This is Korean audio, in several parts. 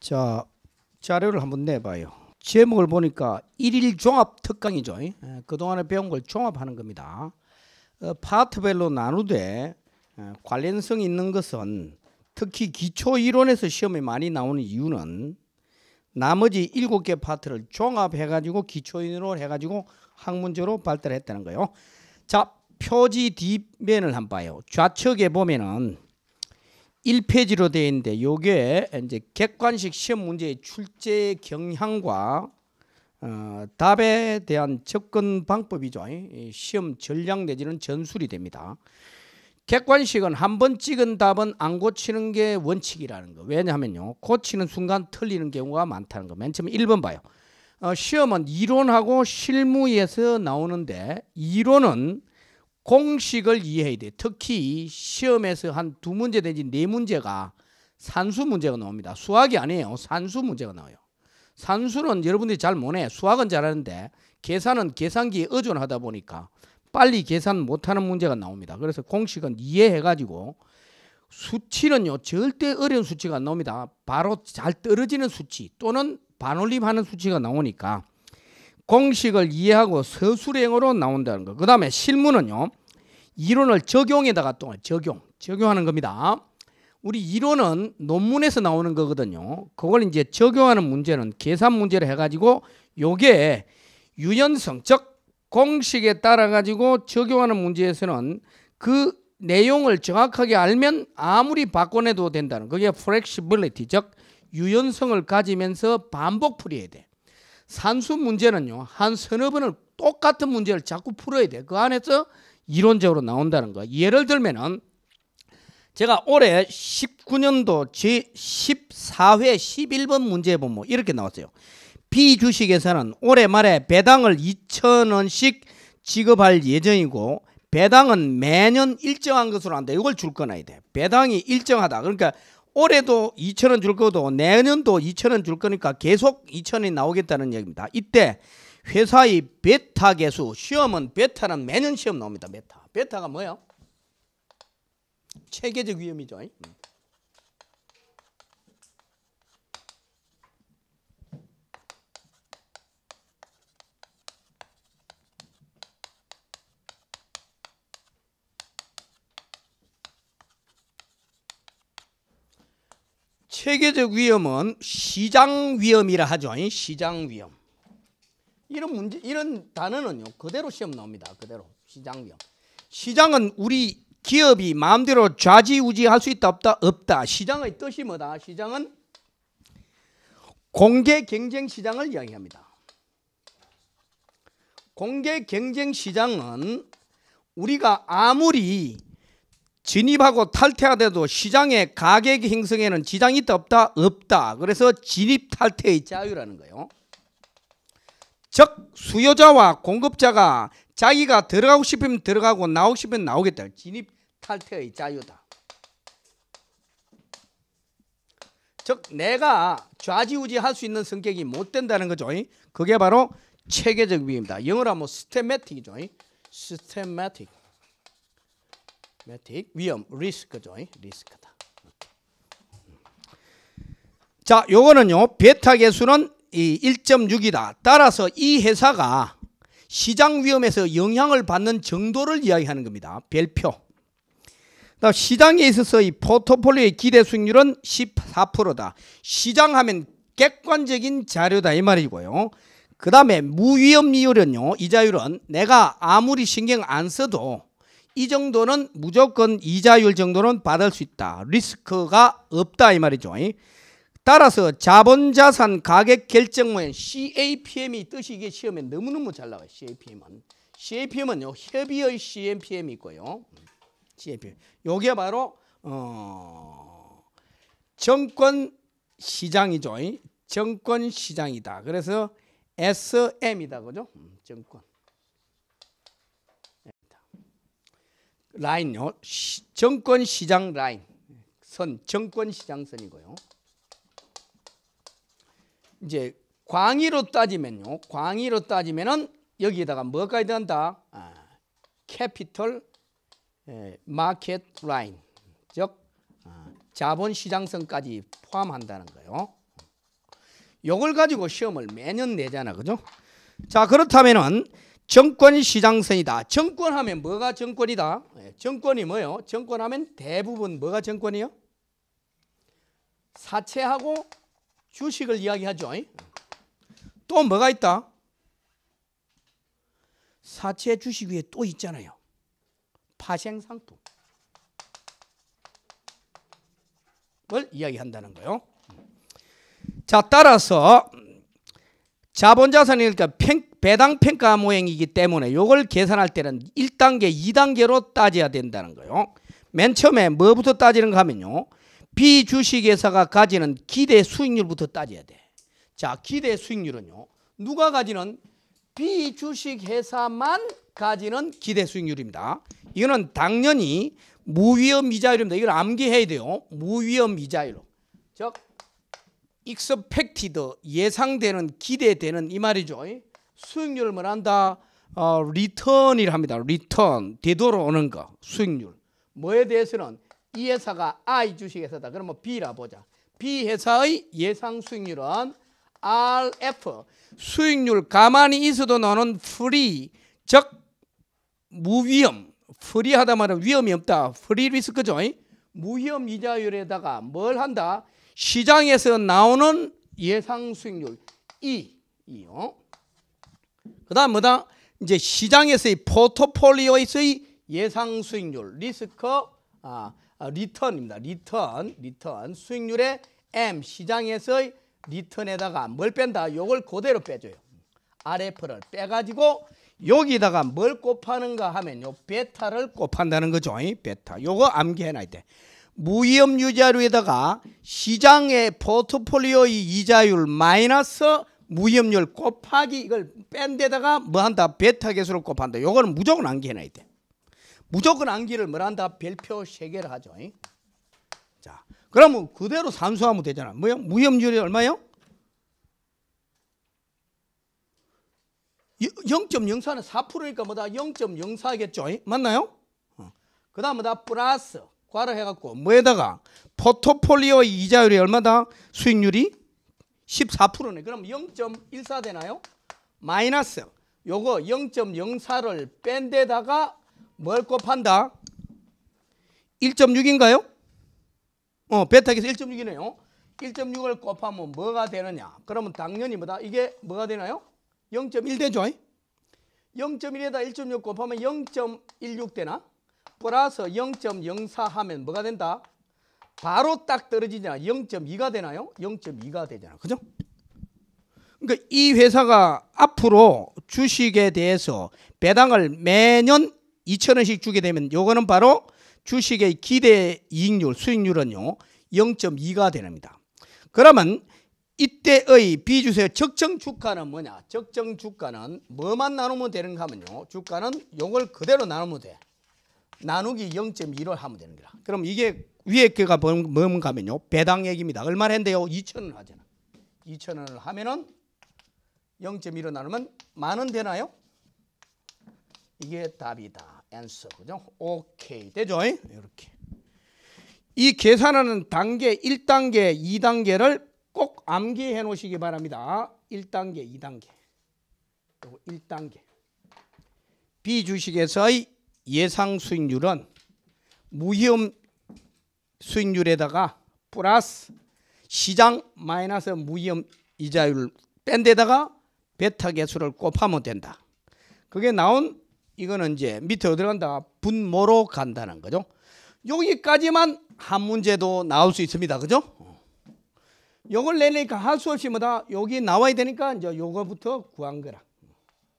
자 자료를 한번 내봐요. 제목을 보니까 일일 종합 특강이죠. 예, 그동안에 배운 걸 종합하는 겁니다. 어, 파트별로 나누되 어, 관련성 있는 것은 특히 기초 이론에서 시험에 많이 나오는 이유는 나머지 일곱 개 파트를 종합해 가지고 기초 이론을 해 가지고 학문적으로 발달했다는 거예요. 자, 표지 뒷면을 한번 봐요. 좌측에 보면은 1페이지로 되어 있는데 요게 이제 객관식 시험 문제의 출제 경향과 어, 답에 대한 접근 방법이죠. 시험 전략 내지는 전술이 됩니다. 객관식은 한 번 찍은 답은 안 고치는 게 원칙이라는 거. 왜냐하면요. 고치는 순간 틀리는 경우가 많다는 거. 맨 처음 에 1번 봐요. 어, 시험은 이론하고 실무에서 나오는데 이론은 공식을 이해해야 돼. 특히 시험에서 한 두 문제 내지 네 문제가 산수 문제가 나옵니다. 수학이 아니에요. 산수 문제가 나와요. 산수는 여러분들이 잘 못해. 수학은 잘하는데 계산은 계산기에 의존하다 보니까 빨리 계산 못하는 문제가 나옵니다. 그래서 공식은 이해해가지고 수치는요 절대 어려운 수치가 안 나옵니다. 바로 잘 떨어지는 수치 또는 반올림하는 수치가 나오니까 공식을 이해하고 서술행으로 나온다는 거. 그 다음에 실무는요. 이론을 적용에다가 또 적용, 적용하는 겁니다. 우리 이론은 논문에서 나오는 거거든요. 그걸 이제 적용하는 문제는 계산 문제를 해가지고 요게 유연성, 즉 공식에 따라 가지고 적용하는 문제에서는 그 내용을 정확하게 알면 아무리 바꿔내도 된다는 그게 flexibility 즉 유연성을 가지면서 반복 풀이해야 돼. 산수 문제는요. 한 서너 번을 똑같은 문제를 자꾸 풀어야 돼. 그 안에서 이론적으로 나온다는 거. 예를 들면은 제가 올해 19년도 제14회 11번 문제 보면 이렇게 나왔어요. B 주식에서는 올해 말에 배당을 2천원씩 지급할 예정이고 배당은 매년 일정한 것으로 한다. 이걸 줄 거나 해야 돼 배당이 일정하다. 그러니까 올해도 2천원 줄 거도 내년도 2천원 줄 거니까 계속 2천원이 나오겠다는 얘기입니다. 이때 회사의 베타 개수 시험은 베타는 매년 시험 나옵니다. 베타. 베타가 뭐예요? 체계적 위험이죠. 세계적 위험은 시장 위험이라 하죠. 시장 위험. 이런 문제 이런 단어는요. 그대로 시험 나옵니다. 그대로 시장 위험. 시장은 우리 기업이 마음대로 좌지우지할 수 있다 없다 없다. 시장의 뜻이 뭐다? 시장은 공개 경쟁 시장을 이야기합니다. 공개 경쟁 시장은 우리가 아무리 진입하고 탈퇴하더도 시장의 가격 형성에는 지장이 있다 없다 없다. 그래서 진입 탈퇴의 자유라는 거예요. 즉 수요자와 공급자가 자기가 들어가고 싶으면 들어가고 나오고 싶으면 나오겠다. 진입 탈퇴의 자유다. 즉 내가 좌지우지할 수 있는 성격이 못 된다는 거죠. 그게 바로 체계적 위입니다. 영어로 하면 스테매틱이죠. 스테매틱. 매틱 위험 리스크죠. 리스크다. 자, 요거는요. 베타 계수는 이 1.6이다. 따라서 이 회사가 시장 위험에서 영향을 받는 정도를 이야기하는 겁니다. 별표. 시장에 있어서 이 포트폴리오의 기대 수익률은 14%다. 시장하면 객관적인 자료다 이 말이고요. 그 다음에 무위험 이율은요. 이자율은 내가 아무리 신경 안 써도 이 정도는 무조건 이자율 정도는 받을 수 있다. 리스크가 없다 이 말이죠. 따라서 자본자산 가격 결정 모형 CAPM이 뜻이 이게 시험에 너무너무 잘 나와요. CAPM은 CAPM은요 협의의 CAPM이 있고요. CAPM 요게 바로 어 정권 시장이죠. 정권 시장이다. 그래서 SM이다 그죠? 음, 정권 라인요. 어, 정권 시장 라인. 선 정권 시장 선이고요. 이제 광의로 따지면요. 광의로 따지면은 여기에다가 뭐까지 들다 아, 캐피털 마켓 라인. 즉 아, 자본 시장성까지 포함한다는 거예요. 요걸 가지고 시험을 매년 내잖아. 그죠? 자, 그렇다면은 정권이 시장선이다. 정권 하면 뭐가 정권이다? 예, 정권이 뭐요? 정권 하면 대부분 뭐가 정권이요? 사채하고 주식을 이야기하죠. 또 뭐가 있다? 사채 주식 위에 또 있잖아요. 파생상품. 을 이야기한다는 거요. 자, 따라서 자본자산이니까 배당 평가 모형이기 때문에 이걸 계산할 때는 1단계, 2단계로 따져야 된다는 거요. 맨 처음에 뭐부터 따지는가 하면요. 비주식회사가 가지는 기대 수익률부터 따져야 돼. 자, 기대 수익률은요. 누가 가지는 비주식회사만 가지는 기대 수익률입니다. 이거는 당연히 무위험 이자율입니다. 이걸 암기해야 돼요. 무위험 이자율. 즉, 익스펙티드 예상되는 기대되는 이 말이죠. 수익률을 말한다. 어, 리턴이라 합니다. 리턴 되돌아오는 거 수익률. 뭐에 대해서는 이 회사가 I 주식회사다. 그러면 뭐 B라 보자. B 회사의 예상 수익률은 RF 수익률 가만히 있어도 나는 프리 즉 무위험 프리하다 말은 위험이 없다. 프리 리스크죠. 무위험 이자율에다가 뭘 한다? 시장에서 나오는 예상 수익률 E, E 그다음 뭐다? 이제 시장에서의 포트폴리오에서의 예상 수익률 리스크 아, 아 리턴입니다. 리턴, 리턴 수익률의 M 시장에서의 리턴에다가 뭘 뺀다? 요걸 그대로 빼줘요. RF를 빼가지고 여기다가 뭘 곱하는가 하면 요 베타를 곱한다는 거죠. 베타. 요거 암기해놔야 돼. 무위험 유자료에다가 시장의 포트폴리오의 이자율 마이너스 무염률 곱하기 이걸 뺀 데다가 뭐 한다? 베타 계수를 곱한다. 요거는 무조건 암기해놔야 돼. 무조건 암기를 뭐 한다? 별표 세개를 하죠. 자, 그러면 그대로 산수하면 되잖아. 뭐요? 무염률이 얼마요? 0.04는 4%니까 뭐다 0.04겠죠. 맞나요? 어. 그 다음 뭐다 플러스 과를 해갖고 뭐에다가 포트폴리오의 이자율이 얼마다? 수익률이 14%네. 그럼 0.14 되나요? 마이너스 요거 0.04를 뺀 데다가 뭘 곱한다? 1.6인가요? 어, 베타에서 1.6이네요. 1.6을 곱하면 뭐가 되느냐? 그러면 당연히 뭐다? 이게 뭐가 되나요? 0.1 되죠? 0.1에다 1.6 곱하면 0.16 되나? 플러스 0.04 하면 뭐가 된다? 바로 딱 떨어지잖아. 0.2가 되나요? 0.2가 되잖아. 그죠? 그러니까 이 회사가 앞으로 주식에 대해서 배당을 매년 2천원씩 주게 되면 요거는 바로 주식의 기대 이익률, 수익률은요. 0.2가 되납니다. 그러면 이때의 비주세 적정 주가는 뭐냐? 적정 주가는 뭐만 나누면 되는가 하면요. 주가는 요걸 그대로 나누면 돼. 나누기 0.2를 하면 되는 거라. 그럼 이게 위에 게가 뭔가면요. 배당 액입니다. 얼마 했는데요? 2천원 하잖아. 2천원을 하면은 0.1원 나누면 만 원 되나요? 이게 답이다. answer. 그죠? 오케이. 되죠? 이렇게. 이 계산하는 단계 1단계, 2단계를 꼭 암기해 놓으시기 바랍니다. 1단계, 2단계. 그리고 1단계. B 주식에서의 예상 수익률은 무위험 수익률에다가 플러스 시장 마이너스 무위험 이자율 뺀 데다가 베타 개수를 곱하면 된다. 그게 나온 이거는 이제 밑에 어디 간다? 분모로 간다는 거죠. 여기까지만 한 문제도 나올 수 있습니다. 그죠? 요걸 내니까 할 수 없이 뭐다 여기 나와야 되니까 이제 요거부터 구한 거라.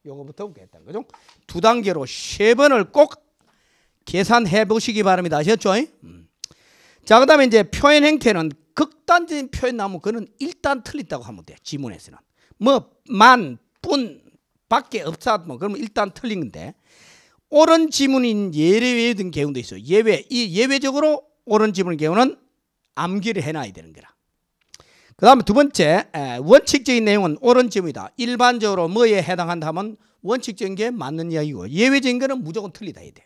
요거부터 구했다는 거죠. 두 단계로 세 번을 꼭 계산해 보시기 바랍니다. 아셨죠? 음. 자, 그 다음에 이제 표현 행태는 극단적인 표현 나오면 그는 일단 틀린다고 하면 돼. 지문에서는. 뭐, 만, 뿐, 밖에 없다. 뭐, 그러면 일단 틀린 건데. 옳은 지문인 예외든 경우도 있어요. 예외. 이 예외적으로 옳은 지문 경우는 암기를 해놔야 되는 거라. 그 다음에 두 번째, 원칙적인 내용은 옳은 지문이다. 일반적으로 뭐에 해당한다 면 원칙적인 게 맞는 이야기고 예외적인 거는 무조건 틀리다 해야 돼.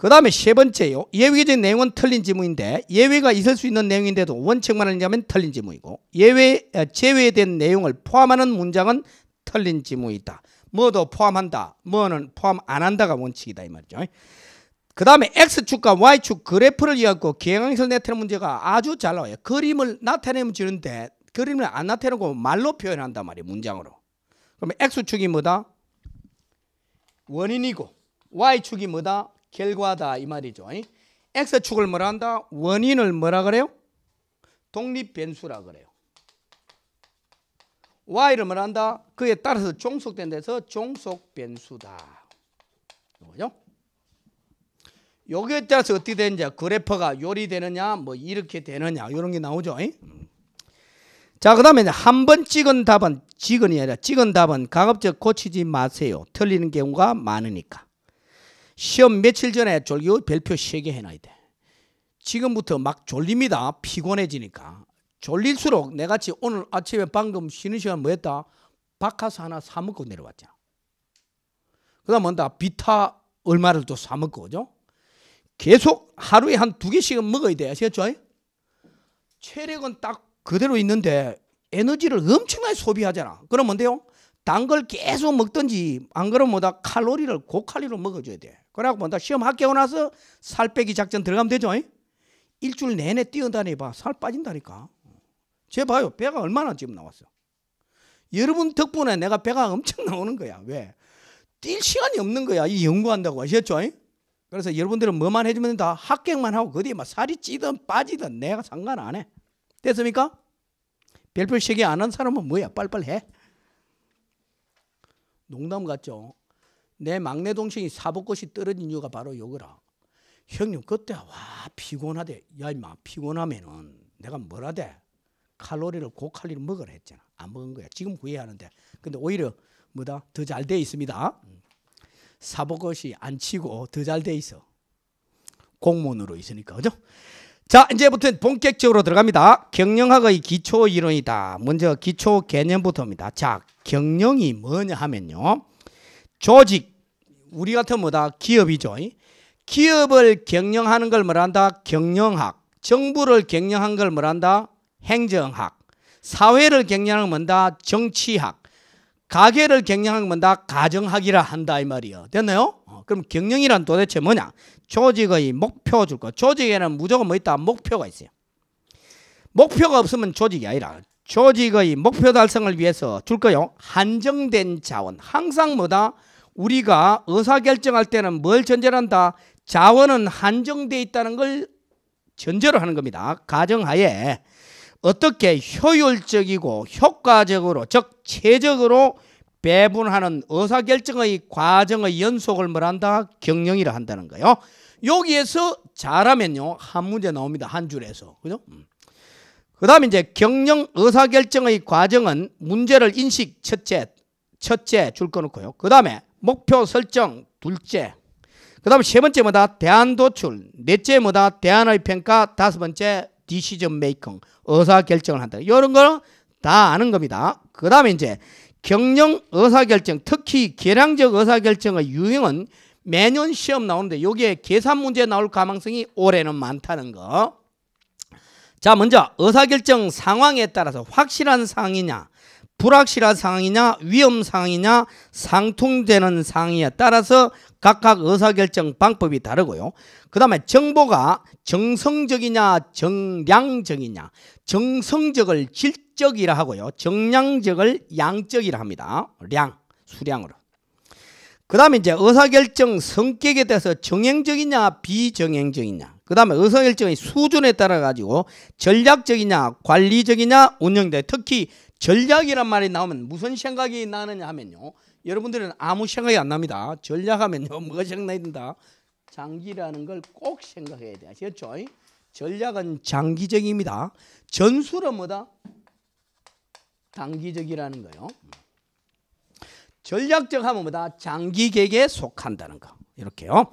그 다음에 세 번째요. 예외적인 내용은 틀린 지문인데 예외가 있을 수 있는 내용인데도 원칙만 하냐면 틀린 지문이고 예외 아, 제외된 내용을 포함하는 문장은 틀린 지문이다. 뭐도 포함한다. 뭐는 포함 안 한다가 원칙이다 이 말이죠. 그 다음에 X축과 Y축 그래프를 이어고 기행항식을 나타는 문제가 아주 잘 나와요. 그림을 나타내면 지는데 그림을 안 나타내고 말로 표현한단 말이에요. 문장으로. 그러면 X축이 뭐다? 원인이고 Y축이 뭐다? 결과다 이 말이죠. x축을 뭐라 한다? 원인을 뭐라 그래요? 독립 변수라 그래요. y를 뭐라 한다? 그에 따라서 종속된 데서 종속 변수다. 뭐죠? 여기에 따라서 어떻게 되는지 그래프가 요리되느냐 뭐 이렇게 되느냐 이런 게 나오죠. 자, 그 다음에 한 번 찍은 답은, 찍은이 아니라 찍은 답은 가급적 고치지 마세요. 틀리는 경우가 많으니까. 시험 며칠 전에 졸기 별표 3개 해놔야 돼. 지금부터 막 졸립니다. 피곤해지니까. 졸릴수록 내같이 오늘 아침에 방금 쉬는 시간 뭐 했다? 박카스 하나 사먹고 내려왔잖아. 그 다음 뭔다? 비타 얼마를 또 사먹고, 오죠 계속 하루에 한 두 개씩은 먹어야 돼. 아시겠죠? 체력은 딱 그대로 있는데 에너지를 엄청나게 소비하잖아. 그럼 뭔데요? 단 걸 계속 먹든지 안 그러면 뭐다 칼로리를 고칼로리로 먹어줘야 돼. 그래고 뭐다 시험 합격하고 나서 살 빼기 작전 들어가면 되죠. 일주일 내내 뛰어다니봐. 살 빠진다니까. 제 봐요. 배가 얼마나 지금 나왔어. 여러분 덕분에 내가 배가 엄청 나오는 거야. 왜? 뛸 시간이 없는 거야. 이 연구한다고 아셨죠? 그래서 여러분들은 뭐만 해주면 다 합격만 하고 어디에 막 살이 찌든 빠지든 내가 상관 안 해. 됐습니까? 별표 시계 안한 사람은 뭐야? 빨빨 해. 농담 같죠? 내 막내 동생이 사복것이 떨어진 이유가 바로 요거라. 형님 그때 와 피곤하대. 야 임마 피곤하면은 내가 뭐라대. 칼로리를 고칼로리를 먹으라 했잖아. 안 먹은 거야. 지금 후회하는데. 근데 오히려 뭐다 더 잘 돼 있습니다. 음. 사복것이 안 치고 더 잘 돼 있어. 공무원으로 있으니까 그죠? 자 이제부터 본격적으로 들어갑니다. 경영학의 기초 이론이다. 먼저 기초 개념부터입니다. 자 경영이 뭐냐 하면요. 조직 우리 같은 뭐다 기업이죠. 기업을 경영하는 걸 뭐란다 경영학. 정부를 경영한 걸 뭐란다 행정학. 사회를 경영하는 건 뭔다 정치학. 가게를 경영하는 건 뭔다 가정학이라 한다 이 말이요. 됐나요? 어, 그럼 경영이란 도대체 뭐냐? 조직의 목표 줄 거. 조직에는 무조건 뭐 있다? 목표가 있어요. 목표가 없으면 조직이 아니라 조직의 목표 달성을 위해서 줄 거요. 한정된 자원. 항상 뭐다? 우리가 의사결정할 때는 뭘 전제로 한다? 자원은 한정돼 있다는 걸 전제로 하는 겁니다. 가정하에 어떻게 효율적이고 효과적으로 즉최적으로 배분하는 의사결정의 과정의 연속을 뭐한다 경영이라 한다는 거요. 예 여기에서 잘하면요 한 문제 나옵니다 한 줄에서 그죠? 음. 그 다음에 이제 경영 의사결정의 과정은 문제를 인식 첫째 첫째 줄 꺼놓고요. 그 다음에 목표 설정 둘째 그 다음 세 번째 뭐다 대안 도출 넷째 뭐다 대안의 평가 다섯 번째 디시전 메이킹 의사 결정을 한다 이런 걸 다 아는 겁니다 그 다음에 이제 경영 의사 결정 특히 계량적 의사 결정의 유형은 매년 시험 나오는데 여기에 계산 문제 나올 가능성이 올해는 많다는 거. 자, 먼저 의사결정 상황에 따라서 확실한 상황이냐, 불확실한 상황이냐 위험 상황이냐 상통되는 상황에 따라서 각각 의사결정 방법이 다르고요. 그 다음에 정보가 정성적이냐 정량적이냐 정성적을 질적이라 하고요. 정량적을 양적이라 합니다. 량, 수량으로. 그 다음에 이제 의사결정 성격에 대해서 정행적이냐 비정행적이냐 그 다음에 의사결정의 수준에 따라 가지고 전략적이냐 관리적이냐 운영돼 특히 전략이란 말이 나오면 무슨 생각이 나느냐 하면요. 여러분들은 아무 생각이 안 납니다. 전략하면요. 뭐가 생각나야 된다. 장기라는 걸 꼭 생각해야 돼. 아시겠죠? 전략은 장기적입니다. 전술은 뭐다? 단기적이라는 거요. 전략적 하면 뭐다? 장기 계획에 속한다는 거. 이렇게요.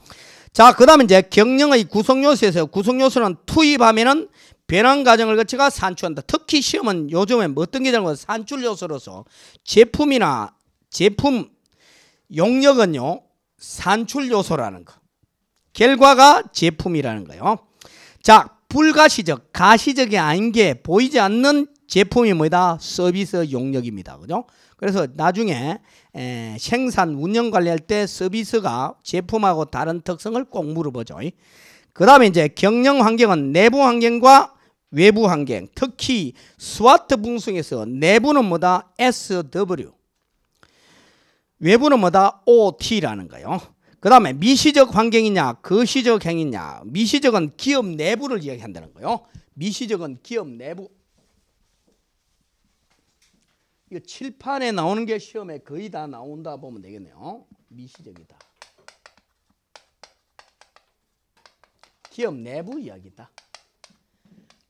자, 그 다음에 이제 경영의 구성요소에서 구성요소는 투입하면은 변환 과정을 거쳐가 산출한다. 특히 시험은 요즘에 어떤 게 되는 산출 요소로서 제품이나 제품 용역은요. 산출 요소라는 거. 결과가 제품이라는 거요. 자, 불가시적, 가시적이 아닌 게 보이지 않는 제품이 뭐다? 서비스 용역입니다. 그죠? 그래서 나중에 에, 생산 운영 관리할 때 서비스가 제품하고 다른 특성을 꼭 물어보죠. 그 다음에 이제 경영 환경은 내부 환경과 외부 환경, 특히 스와트 분숭에서 내부는 뭐다? SW. 외부는 뭐다? OT라는 거요그 다음에 미시적 환경이냐, 거시적 행위냐. 미시적은 기업 내부를 이야기한다는 거요 미시적은 기업 내부. 이 칠판에 나오는 게 시험에 거의 다 나온다 보면 되겠네요. 미시적이다. 기업 내부 이야기다.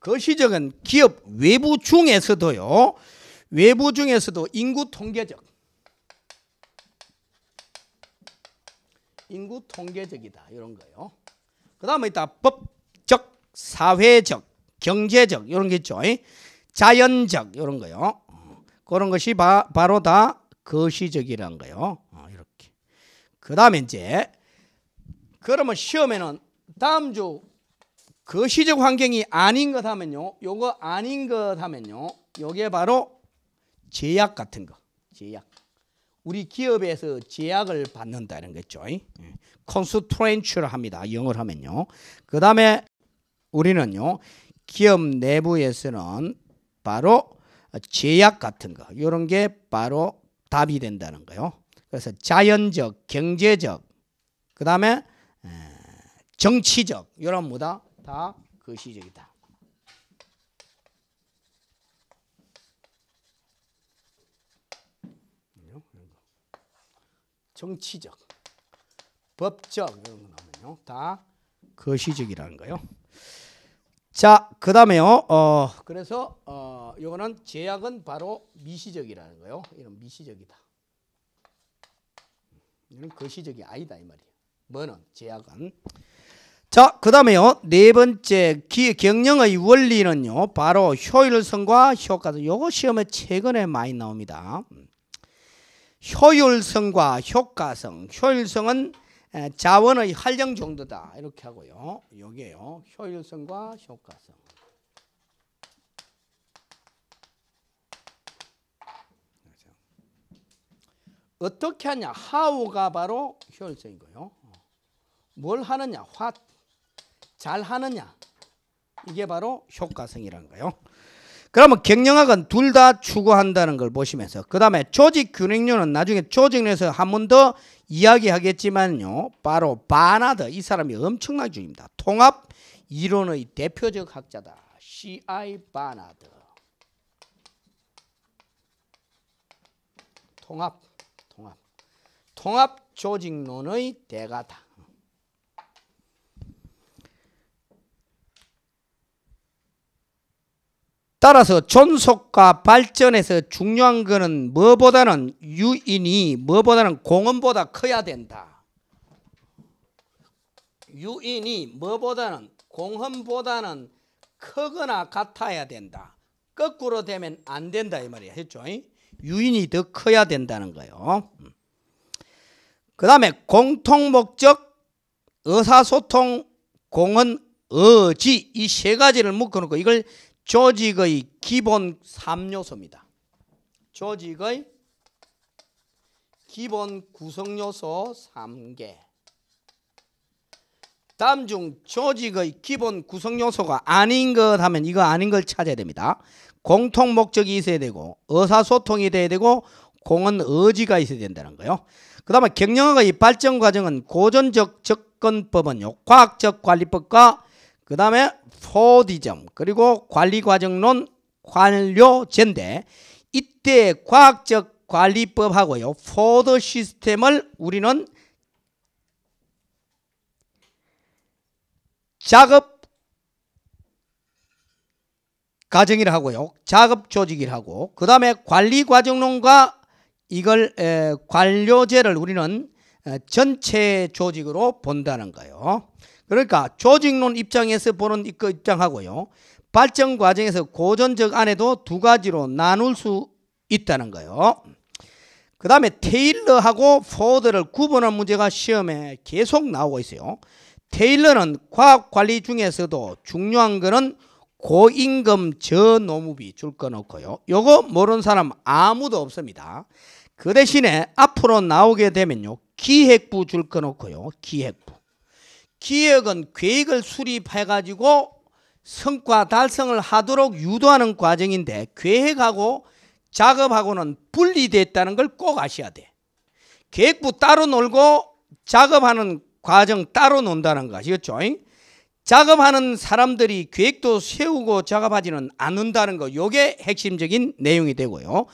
그 시적은 기업 외부 중에서도요. 외부 중에서도 인구 통계적 인구 통계적이다 이런 거요. 그 다음에 있다 법적, 사회적, 경제적 이런 게 있죠. 자연적 이런 거요. 그런 것이 바, 바로 다 거시적이라는 그 거요. 어, 이렇게. 그 다음에 이제 그러면 시험에는 다음 주그 시적 환경이 아닌 것 하면요. 요거 아닌 것 하면요. 요게 바로 제약 같은 거. 제약. 우리 기업에서 제약을 받는다는 거죠. 컨스트레인츠를 합니다. 영어로 하면요. 그 다음에 우리는요. 기업 내부에서는 바로 제약 같은 거. 이런 게 바로 답이 된다는 거요. 그래서 자연적, 경제적, 그 다음에 정치적 이런 뭐다 다 거시적이다. 그 정치적, 법적 이런 거나요다 거시적이라는 그 거요 자, 그 다음에요. 어, 그래서 어, 요거는 제약은 바로 미시적이라는 거요 이런 미시적이다. 이런 거시적이 그 아니다 이 말이에요. 뭐는 제약은 자, 그 다음에요. 네 번째 기, 경영의 원리는요. 바로 효율성과 효과성. 요거 시험에 최근에 많이 나옵니다. 효율성과 효과성. 효율성은 자원의 활용 정도다. 이렇게 하고요. 요게요. 효율성과 효과성. 어떻게 하냐? how가 바로 효율성이고요. 어. 뭘 하느냐? what. 잘 하느냐 이게 바로 효과성이란 거예요. 그러면 경영학은 둘 다 추구한다는 걸 보시면서 그 다음에 조직균형론은 나중에 조직에서 한 번 더 이야기하겠지만요. 바로 바나드 이 사람이 엄청난 중입니다. 통합 이론의 대표적 학자다. C.I. 바나드 통합 통합 통합 조직론의 대가다. 따라서 존속과 발전에서 중요한 것은 뭐보다는 유인이 뭐보다는 공헌보다 커야 된다. 유인이 뭐보다는 공헌보다는 크거나 같아야 된다. 거꾸로 되면 안 된다 이 말이야 했죠. 유인이 더 커야 된다는 거예요. 그 다음에 공통 목적, 의사소통, 공헌, 어지 이 세 가지를 묶어놓고 이걸 조직의 기본 3요소입니다. 조직의 기본 구성요소 3개 다음 중 조직의 기본 구성요소가 아닌 것 하면 이거 아닌 걸 찾아야 됩니다. 공통 목적이 있어야 되고 의사소통이 돼야 되고 공헌 의지가 있어야 된다는 거요. 그 다음에 경영학의 발전 과정은 고전적 접근법은요. 과학적 관리법과 그 다음에 포디즘 그리고 관리과정론 관료제인데 이때 과학적 관리법하고요. 포드 시스템을 우리는 작업 과정이라 하고요. 작업 조직이라 하고 그 다음에 관리 과정론과 이걸 관료제를 우리는 전체 조직으로 본다는 거예요. 그러니까 조직론 입장에서 보는 그 입장하고요. 발전 과정에서 고전적 안에도 두 가지로 나눌 수 있다는 거예요. 그 다음에 테일러하고 포드를 구분한 문제가 시험에 계속 나오고 있어요. 테일러는 과학관리 중에서도 중요한 거는 고임금 저노무비 줄거 놓고요. 요거 모르는 사람 아무도 없습니다. 그 대신에 앞으로 나오게 되면요. 기획부 줄거 놓고요. 기획부. 기획은 계획을 수립해가지고 성과 달성을 하도록 유도하는 과정인데 계획하고 작업하고는 분리됐다는 걸 꼭 아셔야 돼. 계획부 따로 놀고 작업하는 과정 따로 논다는 것이시죠 작업하는 사람들이 계획도 세우고 작업하지는 않는다는 거 요게 핵심적인 내용이 되고요.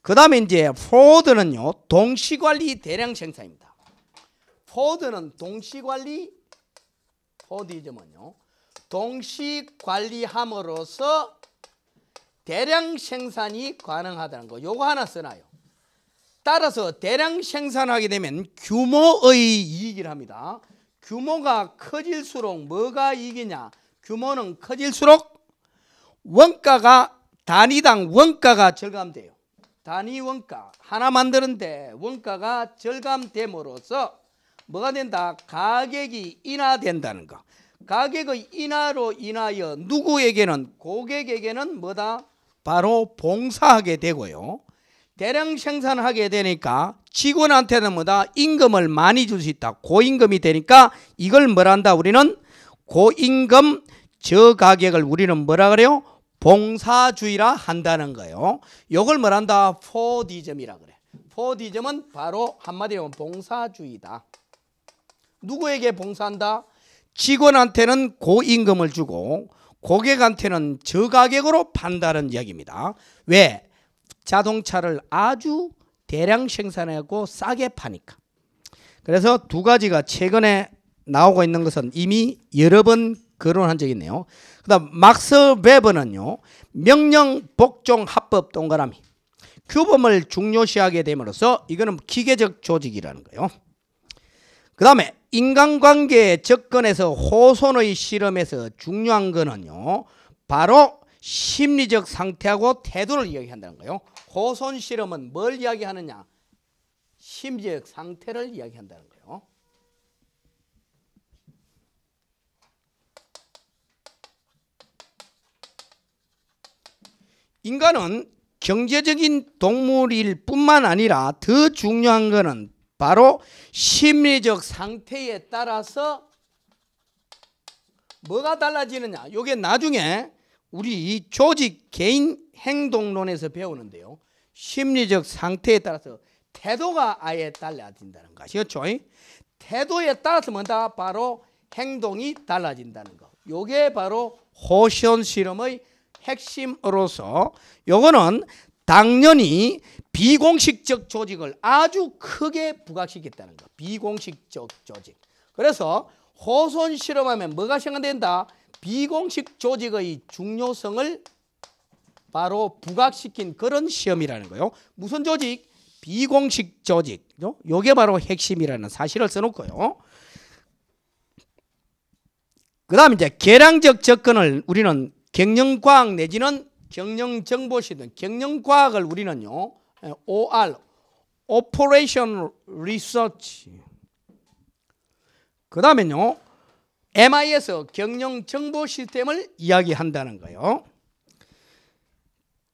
그 다음에 이제 포드는요 동시관리 대량 생산입니다. 포드는 동시관리 포디즘은요. 동시 관리함으로써 대량 생산이 가능하다는 거. 요거 하나 쓰나요 따라서 대량 생산하게 되면 규모의 이익을 합니다. 규모가 커질수록 뭐가 이익이냐? 규모는 커질수록 원가가 단위당 원가가 절감돼요. 단위 원가 하나 만드는데 원가가 절감됨으로써 뭐가 된다? 가격이 인하된다는 거. 가격의 인하로 인하여 누구에게는 고객에게는 뭐다? 바로 봉사하게 되고요. 대량 생산하게 되니까 직원한테는 뭐다? 임금을 많이 줄 수 있다. 고임금이 되니까 이걸 뭐란다? 우리는 고임금 저가격을 우리는 뭐라 그래요? 봉사주의라 한다는 거예요. 이걸 뭐란다? 포디즘이라 그래. 포디즘은 바로 한마디로 봉사주의다. 누구에게 봉사한다? 직원한테는 고임금을 주고 고객한테는 저가격으로 판다는 이야기입니다. 왜? 자동차를 아주 대량 생산하고 싸게 파니까. 그래서 두 가지가 최근에 나오고 있는 것은 이미 여러 번 거론한 적이 있네요. 그 다음 막스 웨버는요. 명령 복종 합법 동그라미. 규범을 중요시하게 됨으로써 이거는 기계적 조직이라는 거예요. 그 다음에 인간관계에 접근해서 호손의 실험에서 중요한 거는요. 바로 심리적 상태하고 태도를 이야기한다는 거예요. 호손 실험은 뭘 이야기하느냐? 심리적 상태를 이야기한다는 거예요. 인간은 경제적인 동물일 뿐만 아니라 더 중요한 것은 바로 심리적 상태에 따라서 뭐가 달라지느냐. 이게 나중에 우리 이 조직 개인 행동론에서 배우는데요. 심리적 상태에 따라서 태도가 아예 달라진다는 것이었죠. 그렇죠? 태도에 따라서 뭐다 바로 행동이 달라진다는 것. 요게 바로 호시 실험의 핵심으로서 요거는 당연히 비공식적 조직을 아주 크게 부각시켰다는 거. 비공식적 조직. 그래서 호손 실험하면 뭐가 생각된다? 비공식 조직의 중요성을 바로 부각시킨 그런 시험이라는 거요. 무슨 조직? 비공식 조직. 요게 바로 핵심이라는 사실을 써놓고요. 그 다음 이제 계량적 접근을 우리는 경영과학 내지는 경영정보시든 경영과학을 우리는요. OR, Operation Research. 그 다음에요. m i 에 경영정보 시스템을 이야기한다는 거예요.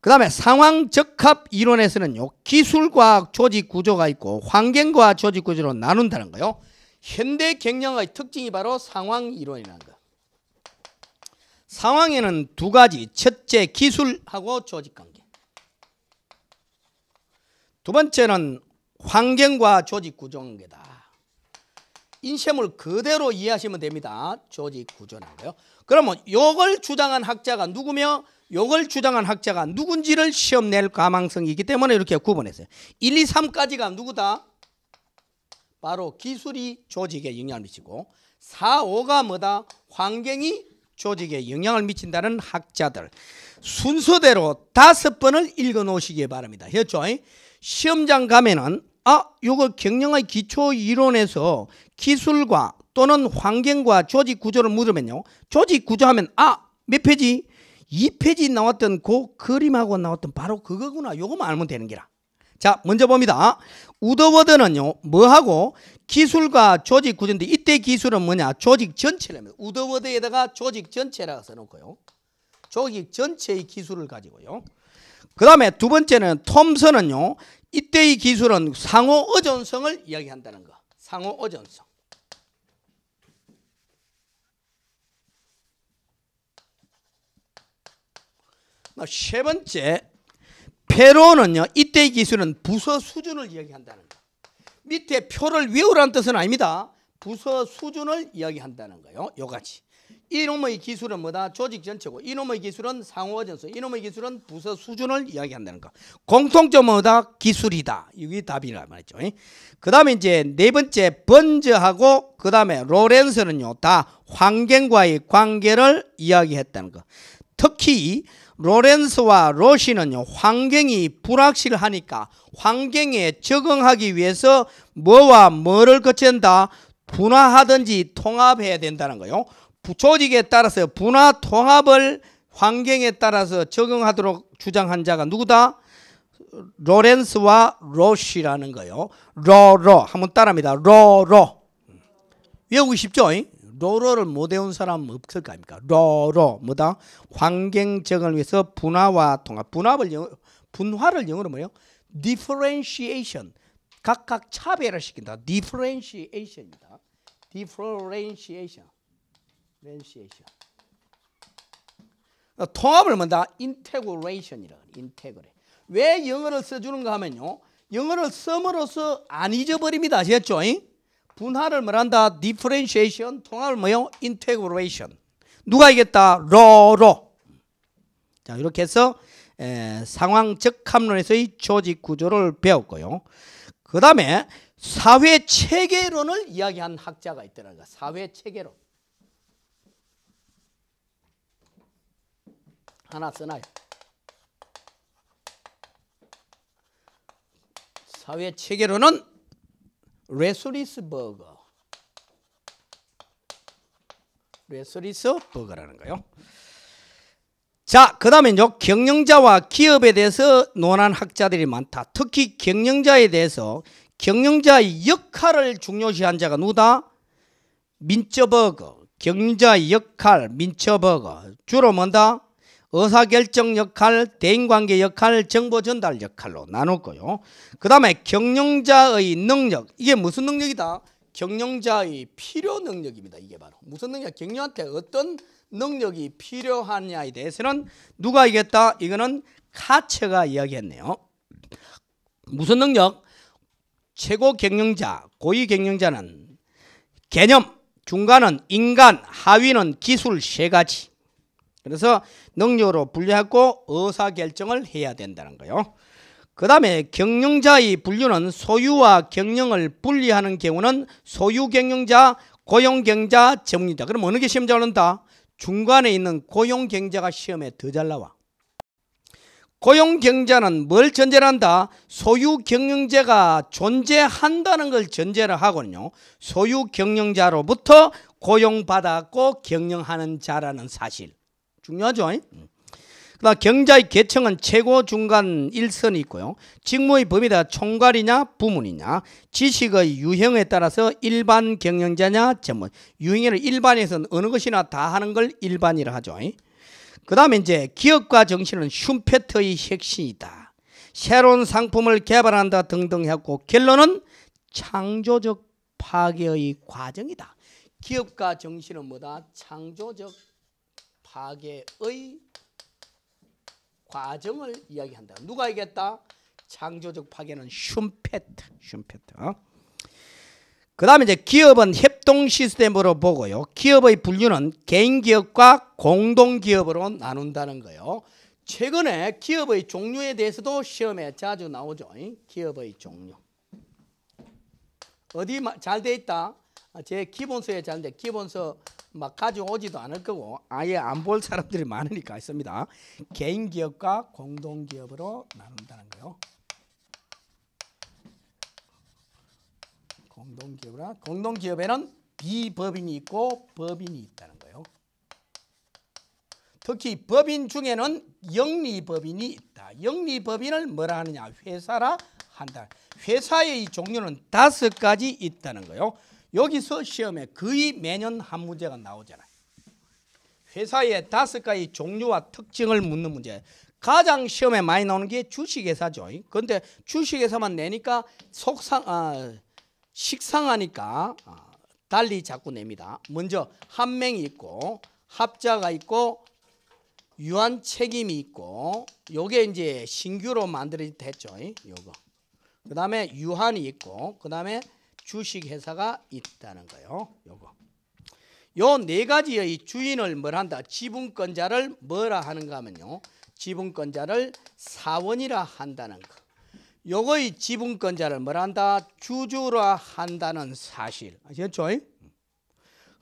그 다음에 상황적합이론에서는요. 기술과 조직구조가 있고 환경과 조직구조로 나눈다는 거예요. 현대 경영의 특징이 바로 상황이론이라는 거예요. 상황에는 두 가지. 첫째 기술하고 조직관계. 두 번째는 환경과 조직구조관계다. 인셈을 그대로 이해하시면 됩니다. 조직구조라고요. 그러면 요걸 주장한 학자가 누구며 요걸 주장한 학자가 누군지를 시험 낼 가망성이 있기 때문에 이렇게 구분했어요. 1, 2, 3까지가 누구다? 바로 기술이 조직에 영향을 미치고 4, 5가 뭐다? 환경이 조직에 영향을 미친다는 학자들 순서대로 다섯 번을 읽어 놓으시기 바랍니다. 했죠? 시험장 가면은 아, 요거 경영의 기초 이론에서 기술과 또는 환경과 조직 구조를 물으면요. 조직 구조 하면 아, 몇 페이지? 2페이지 나왔던 그 그림하고 나왔던 바로 그거구나. 요거만 알면 되는 기라. 자, 먼저 봅니다. 우더워드는요, 뭐하고 기술과 조직 구조인데 이때 기술은 뭐냐? 조직 전체랍니다. 우더워드에다가 조직 전체라고 써놓고요. 조직 전체의 기술을 가지고요. 그 다음에 두 번째는 톰슨은요. 이때의 기술은 상호 의존성을 이야기한다는 거. 상호 의존성. 뭐 세 번째 페로는요 이때의 기술은 부서 수준을 이야기한다는 거 밑에 표를 외우라는 뜻은 아닙니다 부서 수준을 이야기한다는 거요 요같이 이놈의 기술은 뭐다? 조직 전체고 이놈의 기술은 상호전수 이놈의 기술은 부서 수준을 이야기한다는 거 공통점은 뭐다? 기술이다 이게 답이란 말이죠 그 다음에 이제 네 번째 번즈하고 그 다음에 로렌스는요 다 환경과의 관계를 이야기했다는 거 특히 로렌스와 로시는요, 환경이 불확실하니까 환경에 적응하기 위해서 뭐와 뭐를 거친다? 분화하든지 통합해야 된다는 거요. 조직에 따라서 분화 통합을 환경에 따라서 적응하도록 주장한 자가 누구다? 로렌스와 로시라는 거요. 로로 한번 따라합니다. 로로 외우기 쉽죠? 잉? 로로를 못 외운 사람 없을 거 아닙니까? 로로 뭐다? 환경적을 위해서 분화와 통합. 분화를 영어, 분화를 영어로 뭐예요? differentiation. 각각 차별을 시킨다. differentiation이다. differentiation. differentiation. 어, 통합을 뭔다? integration이라. integrate. 왜 영어를 써주는가 하면요. 영어를 썸으로써 안 잊어버립니다. 아셨죠? 잉? 분할을 말한다. differentiation 통합을 뭐요? integration. 누가 이겼다? 로로. 자, 이렇게 해서 에, 상황적 합론에서의 조직 구조를 배웠고요. 그 다음에 사회 체계론을 이야기한 학자가 있더라는 거 사회 체계론. 하나 쓰나요? 사회 체계론은 레스리스버거. 레스리스버거라는 거요. 자, 그다음에 경영자와 기업에 대해서 논한 학자들이 많다. 특히 경영자에 대해서 경영자의 역할을 중요시한 자가 누다 민처버거. 경영자의 역할, 민처버거. 주로 뭔다? 의사결정 역할, 대인관계 역할, 정보 전달 역할로 나눴고요. 그 다음에 경영자의 능력, 이게 무슨 능력이다? 경영자의 필요 능력입니다. 이게 바로 무슨 능력? 경영한테 어떤 능력이 필요하냐에 대해서는 누가 얘기다 이거는 카츠가 이야기했네요. 무슨 능력? 최고 경영자, 고위 경영자는 개념, 중간은 인간, 하위는 기술 세 가지. 그래서 능력으로 분류하고 의사결정을 해야 된다는 거예요. 그 다음에 경영자의 분류는 소유와 경영을 분리하는 경우는 소유경영자, 고용경자, 전문자 그럼 어느 게 시험 잘 나온다? 중간에 있는 고용경자가 시험에 더 잘 나와. 고용경자는 뭘 전제로 한다? 소유경영자가 존재한다는 걸 전제로 하거든요. 소유경영자로부터 고용받았고 경영하는 자라는 사실. 중요하죠. 그다음 경자의 계층은 최고 중간 일선이 있고요. 직무의 범위에 총괄이냐 부문이냐 지식의 유형에 따라서 일반 경영자냐 전문 유형을 일반에서는 어느 것이나 다 하는 걸 일반이라 하죠. 그 다음에 이제 기업과 정신은 슘페터의 핵심이다. 새로운 상품을 개발한다 등등 했고 결론은 창조적 파괴의 과정이다. 기업과 정신은 뭐다? 창조적 파괴의 과정을 이야기한다. 누가 얘기했다? 창조적 파괴는 슘페트. 슘페트. 어? 그 다음에 이제 기업은 협동 시스템으로 보고요. 기업의 분류는 개인기업과 공동기업으로 나눈다는 거예요. 최근에 기업의 종류에 대해서도 시험에 자주 나오죠. 기업의 종류. 어디 잘 돼 있다? 아, 제 기본서에 잘돼 기본서 막 가져오지도 않을 거고 아예 안 볼 사람들이 많으니까 있습니다. 개인 기업과 공동 기업으로 나눈다는 거요. 공동 기업이라 공동 기업에는 비법인이 있고 법인이 있다는 거요 특히 법인 중에는 영리법인이 있다. 영리법인을 뭐라 하느냐? 회사라 한다. 회사의 종류는 다섯 가지 있다는 거요. 여기서 시험에 거의 매년 한 문제가 나오잖아요. 회사의 다섯 가지 종류와 특징을 묻는 문제. 가장 시험에 많이 나오는 게 주식회사죠. 그런데 주식회사만 내니까 속상, 아, 식상하니까 아, 달리 자꾸 냅니다. 먼저 한 명이 있고 합자가 있고 유한 책임이 있고 요게 이제 신규로 만들어졌죠. 요거. 그다음에 유한이 있고 그다음에 주식회사가 있다는 거예요. 요거. 요 네 가지의 주인을 뭘 한다? 지분권자를 뭐라 하는가 하면요. 지분권자를 사원이라 한다는 거. 요거의 지분권자를 뭘 한다? 주주라 한다는 사실. 아시겠죠?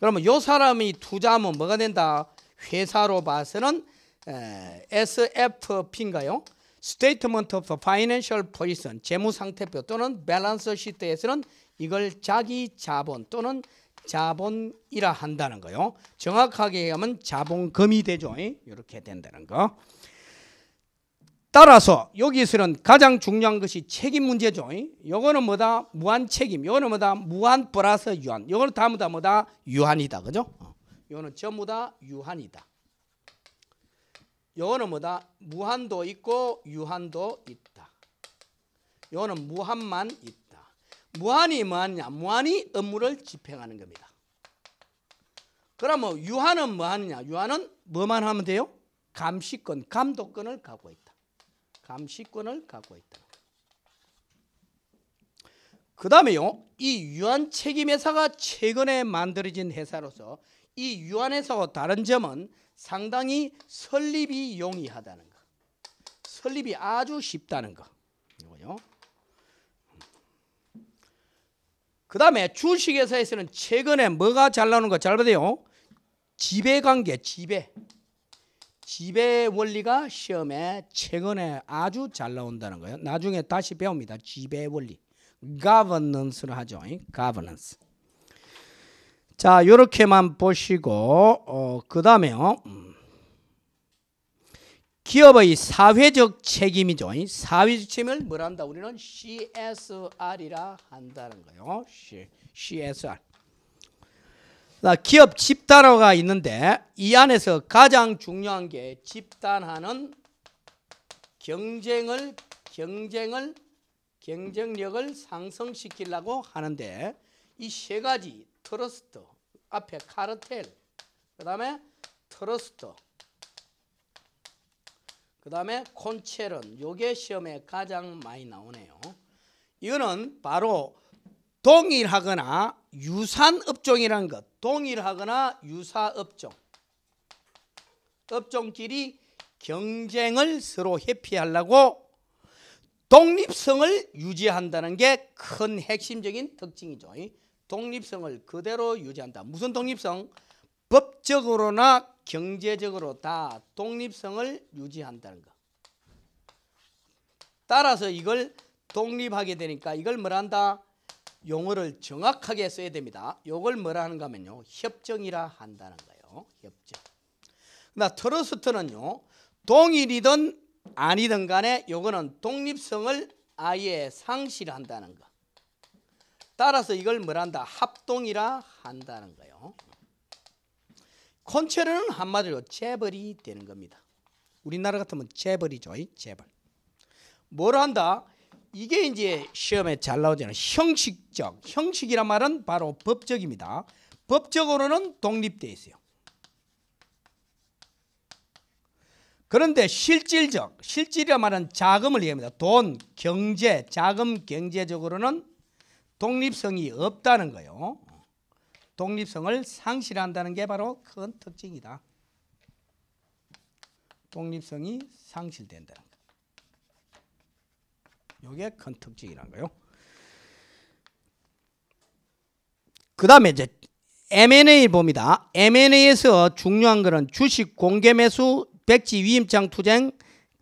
그러면 요 사람이 투자하면 뭐가 된다? 회사로 봐서는 SFP인가요? Statement of Financial Position, 재무상태표 또는 밸런스 시트에서는 이걸 자기 자본 또는 자본이라 한다는 거요. 정확하게 하면 자본금이 되죠. 이렇게 된다는 거. 따라서 여기서는 가장 중요한 것이 책임 문제죠. 요거는 뭐다? 무한 책임. 요거는 뭐다? 무한 플러스 유한. 요거는 다 뭐다? 뭐다? 유한이다. 그죠? 어. 요거는 전부 다 유한이다. 요거는 뭐다? 무한도 있고 유한도 있다. 요거는 무한만 있다. 무한히 뭐하느냐? 무한히 업무를 집행하는 겁니다. 그러면 유한은 뭐하느냐? 유한은 뭐만 하면 돼요? 감시권, 감독권을 갖고 있다. 감시권을 갖고 있다. 그 다음에요. 이 유한 책임회사가 최근에 만들어진 회사로서 이 유한 회사와 다른 점은 상당히 설립이 용이하다는 것. 설립이 아주 쉽다는 것. 그 다음에 주식회사에서는 최근에 뭐가 잘 나오는 거 잘 보세요. 지배관계, 지배. 지배 원리가 시험에 최근에 아주 잘 나온다는 거예요. 나중에 다시 배웁니다. 지배 원리. 가버넌스를 하죠. 가버넌스. 자, 요렇게만 보시고 어, 그 다음에요. 음. 기업의 사회적 책임이죠. 사회적 책임을 뭐라 한다? 우리는 CSR이라 한다는 거예요. CSR. 기업 집단화가 있는데 이 안에서 가장 중요한 게 집단화는 경쟁을 경쟁을 경쟁력을 상승시키려고 하는데 이 세 가지 트러스트 앞에 카르텔 그다음에 트러스트 그 다음에 콘체론 요게 시험에 가장 많이 나오네요. 이거는 바로 동일하거나 유산 업종이라는 것. 동일하거나 유사 업종. 업종끼리 경쟁을 서로 회피하려고 독립성을 유지한다는 게 큰 핵심적인 특징이죠. 독립성을 그대로 유지한다. 무슨 독립성? 법적으로나 경제적으로 다 독립성을 유지한다는 것. 따라서 이걸 독립하게 되니까 이걸 뭐란다? 용어를 정확하게 써야 됩니다. 이걸 뭐라 하는가 하면요. 협정이라 한다는 거예요. 협정. 그러나 트러스트는요. 동일이든 아니든 간에 요거는 독립성을 아예 상실한다는 거. 따라서 이걸 뭐란다? 합동이라 한다는 거예요. 컨트롤는 한마디로 재벌이 되는 겁니다. 우리나라 같으면 재벌이죠. 재벌. 뭘 한다? 이게 이제 시험에 잘 나오잖아요. 형식적. 형식이란 말은 바로 법적입니다. 법적으로는 독립되 있어요. 그런데 실질적, 실질이란 말은 자금을 얘기합니다. 돈, 경제, 자금, 경제적으로는 독립성이 없다는 거예요. 독립성을 상실한다는 게 바로 큰 특징이다. 독립성이 상실된다는 거. 이게 큰 특징이란 거요. 그 다음에 이제 M&A 봅니다. M&A에서 중요한 거는 주식 공개 매수, 백지 위임장 투쟁,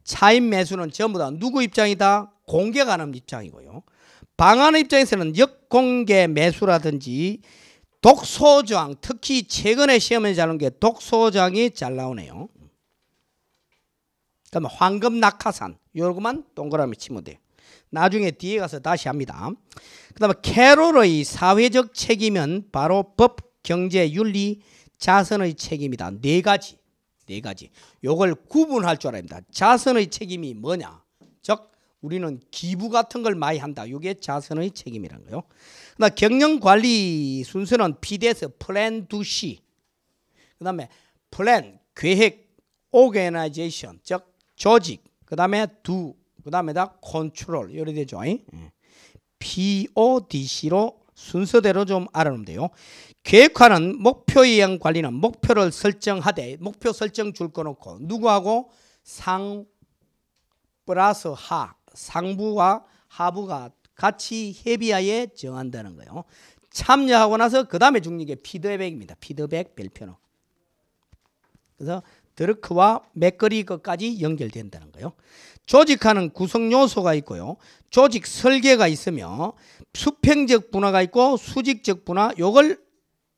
차입 매수는 전부 다 누구 입장이다? 공개 가는 입장이고요. 방안의 입장에서는 역공개 매수라든지 독소저항 특히 최근에 시험에 자는 게 독소저항이 잘 나오네요. 그럼 황금 낙하산 요것만 동그라미 치면 돼요. 나중에 뒤에 가서 다시 합니다. 그 다음에 캐롤의 사회적 책임은 바로 법, 경제, 윤리, 자선의 책임이다. 네 가지. 네 가지. 요걸 구분할 줄 알아야 합니다. 자선의 책임이 뭐냐? 즉 우리는 기부 같은 걸 많이 한다. 이게 자선의 책임이란 거요. 그 경영 관리 순서는 PD에서 플랜 두시 그다음에 플랜 계획 오게나이제이션 즉 조직 그다음에 두 그다음에 다 컨트롤 요래 되죠. 음. PODC로 순서대로 좀 알아놓으면 돼요. 계획화는 목표 이행 관리는 목표를 설정하되 목표 설정 줄 거놓고 누구하고 상 플러스 하 상부와 하부가 같이 협의하에 정한다는 거예요. 참여하고 나서 그 다음에 중요한 게 피드백입니다. 피드백 별표는. 그래서 드르크와 맥거리 것까지 연결된다는 거예요. 조직하는 구성 요소가 있고요. 조직 설계가 있으며 수평적 분화가 있고 수직적 분화 요걸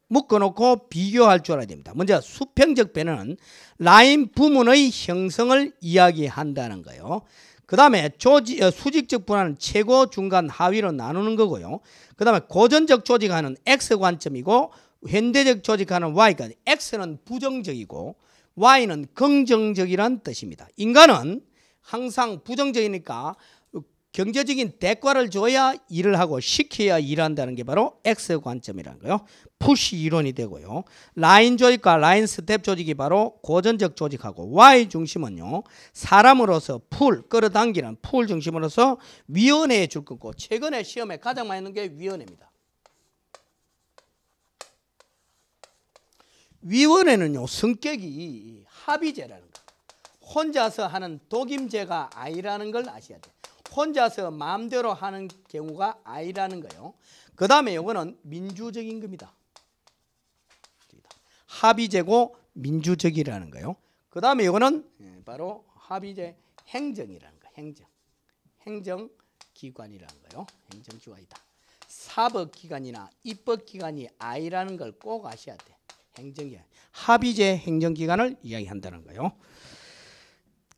묶어놓고 비교할 줄 알아야 됩니다. 먼저 수평적 배는 라인 부문의 형성을 이야기한다는 거예요. 그 다음에 조직, 어, 수직적 분화는 최고, 중간, 하위로 나누는 거고요. 그 다음에 고전적 조직하는 X 관점이고 현대적 조직하는 Y가 X는 부정적이고 Y는 긍정적이란 뜻입니다. 인간은 항상 부정적이니까 경제적인 대가를 줘야 일을 하고 시켜야 일한다는 게 바로 X의 관점이라는 거예요. 푸시 이론이 되고요. 라인 조직과 라인 스텝 조직이 바로 고전적 조직하고 Y 중심은요. 사람으로서 풀, 끌어당기는 풀 중심으로서 위원회에 줄 끊고 최근에 시험에 가장 많이 있는 게 위원회입니다. 위원회는요. 성격이 합의제라는 거. 혼자서 하는 독임제가 아니라는 걸 아셔야 돼요. 혼자서 마음대로 하는 경우가 아니라는 거예요. 그 다음에 이거는 민주적 임금이다. 합의제고 민주적이라는 거예요. 그 다음에 이거는 예, 바로 합의제 행정이라는 거 행정. 행정기관이라는 거요. 행정기관이다. 사법기관이나 입법기관이 아니라는 걸 꼭 아셔야 돼. 행정기관. 합의제 행정기관을 이야기한다는 거요.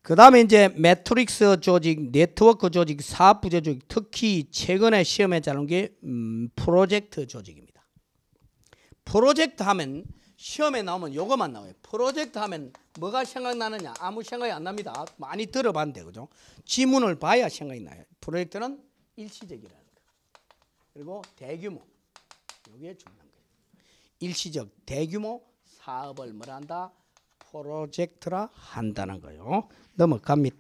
그 다음에 이제 매트릭스 조직, 네트워크 조직, 사업 부재 조직, 특히 최근에 시험에 자른 게 음, 프로젝트 조직입니다. 프로젝트 하면 시험에 나오면 요거만 나와요. 프로젝트 하면 뭐가 생각나느냐? 아무 생각이 안 납니다. 많이 들어봤는데 그죠? 지문을 봐야 생각이 나요. 프로젝트는 일시적이라는 거. 그리고 대규모. 요게 중요한 거예요. 일시적, 대규모 사업을 뭐라 한다? 프로젝트라 한다는 거요. 넘어갑니다.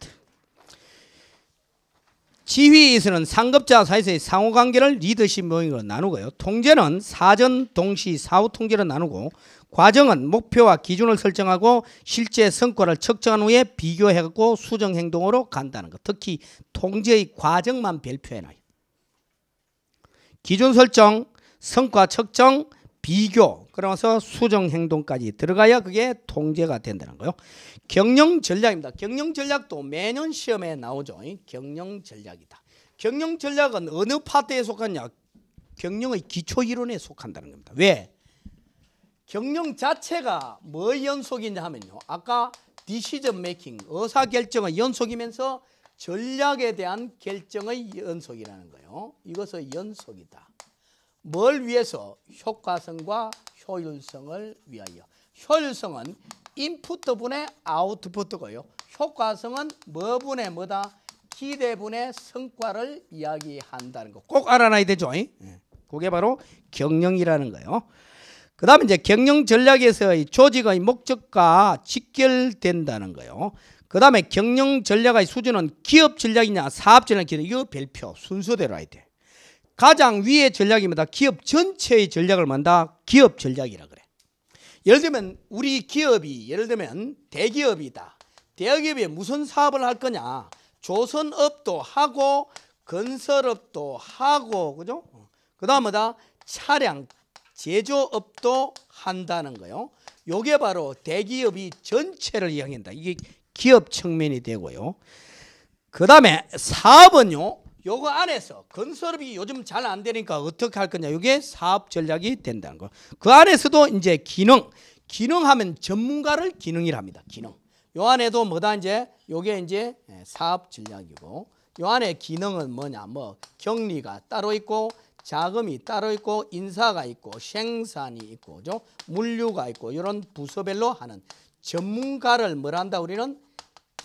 지휘에서는 상급자 사이에서의 상호관계를 리더십 모임으로 나누고요. 통제는 사전, 동시, 사후 통제로 나누고 과정은 목표와 기준을 설정하고 실제 성과를 측정한 후에 비교해갖고 수정 행동으로 간다는 것. 특히 통제의 과정만 별표해놔요. 기준 설정, 성과 측정, 비교, 그러면서 수정 행동까지 들어가야 그게 통제가 된다는 거요. 경영 전략입니다. 경영 전략도 매년 시험에 나오죠. 경영 전략이다. 경영 전략은 어느 파트에 속하냐? 경영의 기초 이론에 속한다는 겁니다. 왜? 경영 자체가 뭐 연속이냐 하면요. 아까 디시전 메이킹, 의사결정의 연속이면서 전략에 대한 결정의 연속이라는 거예요. 이것의 연속이다. 뭘 위해서? 효과성과 효율성을 위하여. 효율성은 인풋분의 아웃풋고요. 효과성은 뭐분의 뭐다? 기대분의 성과를 이야기한다는 거. 꼭 알아놔야 되죠. 예. 그게 바로 경영이라는 거예요. 그 다음에 이제 경영 전략에서의 조직의 목적과 직결된다는 거예요. 그 다음에 경영 전략의 수준은 기업 전략이냐 사업 전략이냐 이거 별표 순서대로 해야 돼. 가장 위의 전략입니다. 기업 전체의 전략을 만다 기업 전략이라 그래. 예를 들면 우리 기업이 예를 들면 대기업이다. 대기업이 무슨 사업을 할 거냐? 조선업도 하고 건설업도 하고 그죠? 그다음에다 차량 제조업도 한다는 거요. 요게 바로 대기업이 전체를 이용한다 이게 기업 측면이 되고요. 그다음에 사업은요. 요거 안에서 건설업이 요즘 잘 안 되니까 어떻게 할 거냐. 이게 사업 전략이 된다는 거. 그 안에서도 이제 기능. 기능하면 전문가를 기능이라 합니다. 기능. 요 안에도 뭐다 이제 요게 이제 예, 사업 전략이고 요 안에 기능은 뭐냐 뭐 격리가 따로 있고 자금이 따로 있고 인사가 있고 생산이 있고 죠 물류가 있고 이런 부서별로 하는 전문가를 뭐란다 우리는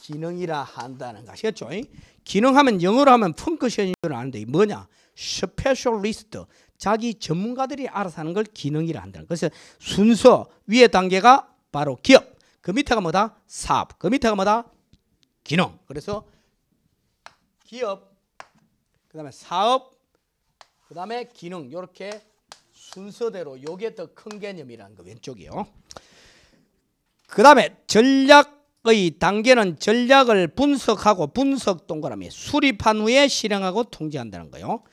기능이라 한다는 것이겠죠. 기능하면 영어로 하면 펑크션인 줄 아는데 뭐냐? 스페셜리스트 자기 전문가들이 알아서 하는 걸 기능이라 한다는 그래 순서 위의 단계가 바로 기업 그 밑에가 뭐다? 사업 그 밑에가 뭐다? 기능 그래서 기업 그 다음에 사업 그 다음에 기능 이렇게 순서대로 요게 더 큰 개념이라는 거 왼쪽이요 그 다음에 전략 의 단계는 전략을 분석하고 분석 동그라미 수립한 후에 실행하고 통제한다는 거요.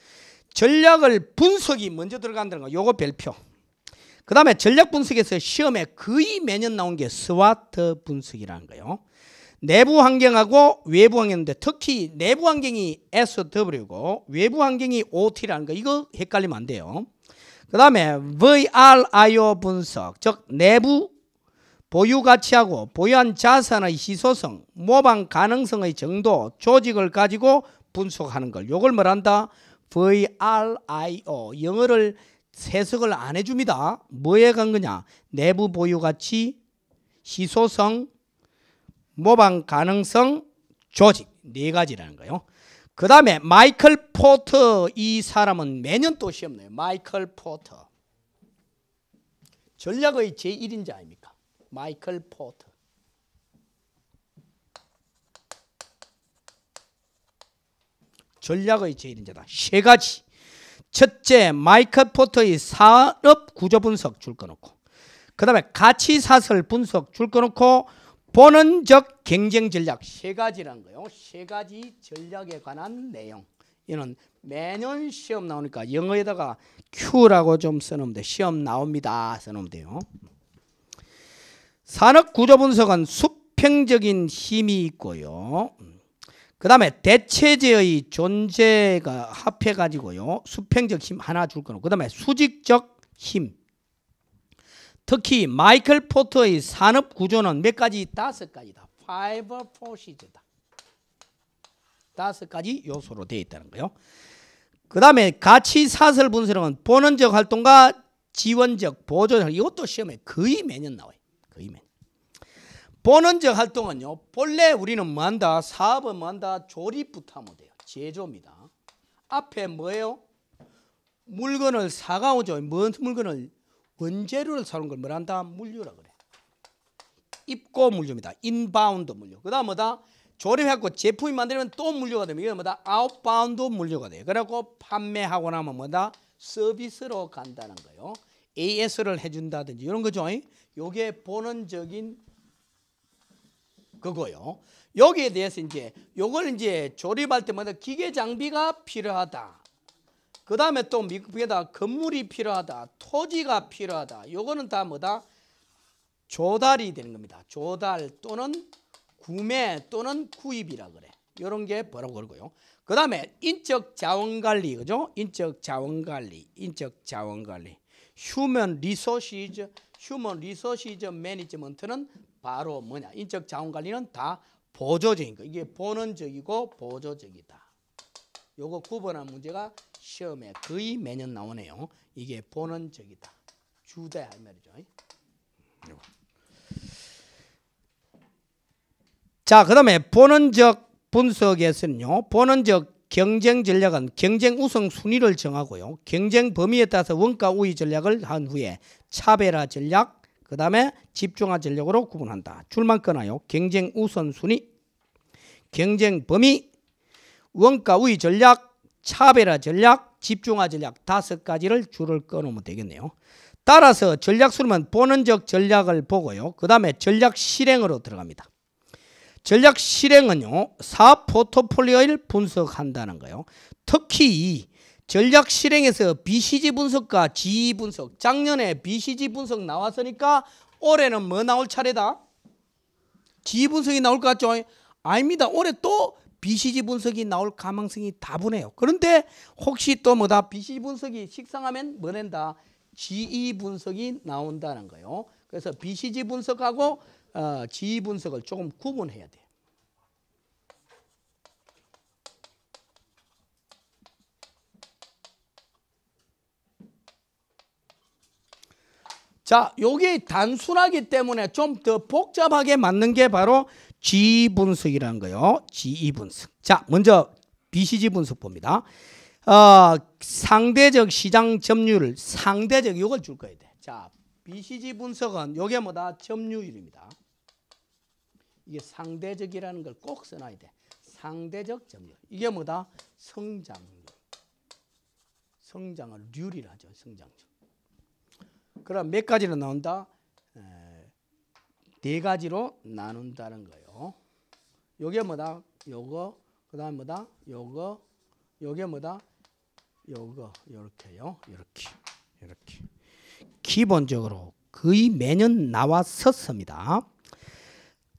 전략을 분석이 먼저 들어간다는 거. 요거 별표. 그 다음에 전략 분석에서 시험에 거의 매년 나온 게 스와트 분석이라는 거요. 내부 환경하고 외부 환경인데 특히 내부 환경이 SW고 외부 환경이 OT라는 거 이거 헷갈리면 안 돼요. 그 다음에 VRIO 분석 즉 내부 보유 가치하고 보유한 자산의 희소성, 모방 가능성의 정도, 조직을 가지고 분석하는 걸 요걸 말한다 VRIO 영어를 세석을 안 해줍니다. 뭐에 간 거냐? 내부 보유 가치, 희소성, 모방 가능성, 조직 네 가지라는 거요그 다음에 마이클 포터 이 사람은 매년 또 시험 내요. 마이클 포터 전략의 제1인자 아닙니까? 마이클 포트. 전략의 제일인자다. 세 가지. 첫째, 마이클 포터의 산업 구조 분석 줄 꺼놓고, 그 다음에 가치 사설 분석 줄 꺼놓고, 보는적 경쟁 전략 세 가지라는 거요세 가지 전략에 관한 내용. 이는 매년 시험 나오니까 영어에다가 Q라고 좀 써놓으면 돼. 시험 나옵니다. 써놓으면 돼요. 산업 구조 분석은 수평적인 힘이 있고요. 그 다음에 대체제의 존재가 합해가지고요. 수평적 힘 하나 줄 거고. 그 다음에 수직적 힘. 특히 마이클 포터의 산업 구조는 몇 가지? 다섯 가지다. 파이버 포시즈다. 다섯 가지 요소로 되어 있다는 거요. 그 다음에 가치 사설 분석은 본원적 활동과 지원적 보조적 이것도 시험에 거의 매년 나와요. 아멘. 그 본원적 활동은요. 본래 우리는 뭐한다? 사업을 뭐한다? 조립부터 하면 돼요. 제조입니다. 앞에 뭐예요? 물건을 사가오죠. 뭔 물건을 원재료를 사는 걸 뭐란다? 물류라 그래. 입고 물류입니다. 인바운드 물류. 그 다음 뭐다? 조립해고 제품이 만들면 또 물류가 됩니다. 이게 뭐다? 아웃바운드 물류가 돼요. 그래고 판매하고 나면 뭐다? 서비스로 간다는 거예요. AS를 해준다든지 이런 거죠. 요게 본원적인 그거요. 여기에 대해서 이제 요걸 이제 조립할 때마다 기계 장비가 필요하다. 그 다음에 또 미국에다 건물이 필요하다. 토지가 필요하다. 요거는 다 뭐다? 조달이 되는 겁니다. 조달 또는 구매 또는 구입이라 그래. 요런게 뭐라고 그러고요. 그 다음에 인적 자원 관리, 그죠? 인적 자원 관리, 인적 자원 관리. 휴먼 리소시즈 휴먼 리소시즈 매니지먼트는 바로 뭐냐? 인적 자원 관리는 다 보조적인 거. 이게 보는적이고 보조적이다. 요거 구분한 문제가 시험에 거의 매년 나오네요. 이게 보는적이다. 주다 할 말이죠. 자, 그다음에 보는적 분석에서는요. 보는적 경쟁 전략은 경쟁 우선 순위를 정하고요. 경쟁 범위에 따라서 원가 우위 전략을 한 후에 차별화 전략, 그 다음에 집중화 전략으로 구분한다. 줄만 끊어요. 경쟁 우선순위, 경쟁 범위, 원가 우위 전략, 차별화 전략, 집중화 전략 다섯 가지를 줄을 끊으면 되겠네요. 따라서 전략 수렴은 보는 적 전략을 보고요. 그 다음에 전략 실행으로 들어갑니다. 전략 실행은요. 사업 포트폴리오를 분석한다는 거예요. 특히 전략 실행에서 BCG 분석과 GE 분석 작년에 BCG 분석 나왔으니까 올해는 뭐 나올 차례다? GE 분석이 나올 것 같죠? 아닙니다. 올해 또 BCG 분석이 나올 가능성이 다분해요. 그런데 혹시 또 뭐다 BCG 분석이 식상하면 뭐 낸다? GE 분석이 나온다는 거예요. 그래서 BCG 분석하고 어, GE 분석을 조금 구분해야 돼요. 자, 여기 단순하기 때문에 좀 더 복잡하게 맞는 게 바로 G 분석이라는 거예요. G 분석. 자, 먼저 BCG 분석 봅니다. 어, 상대적 시장 점유율, 상대적 이걸 줄 거야 돼. 자, BCG 분석은 요게 뭐다? 점유율입니다. 이게 상대적이라는 걸 꼭 써놔야 돼. 상대적 점유율. 이게 뭐다? 성장률. 성장을 률이라 하죠. 성장률. 그럼 몇 가지로 나온다? 네 가지로 나눈다는 거예요. 요게 뭐다? 요거 그다음 뭐다? 요거 요게 뭐다? 요거 요렇게요. 요렇게. 요렇게. 기본적으로 거의 매년 나왔었습니다.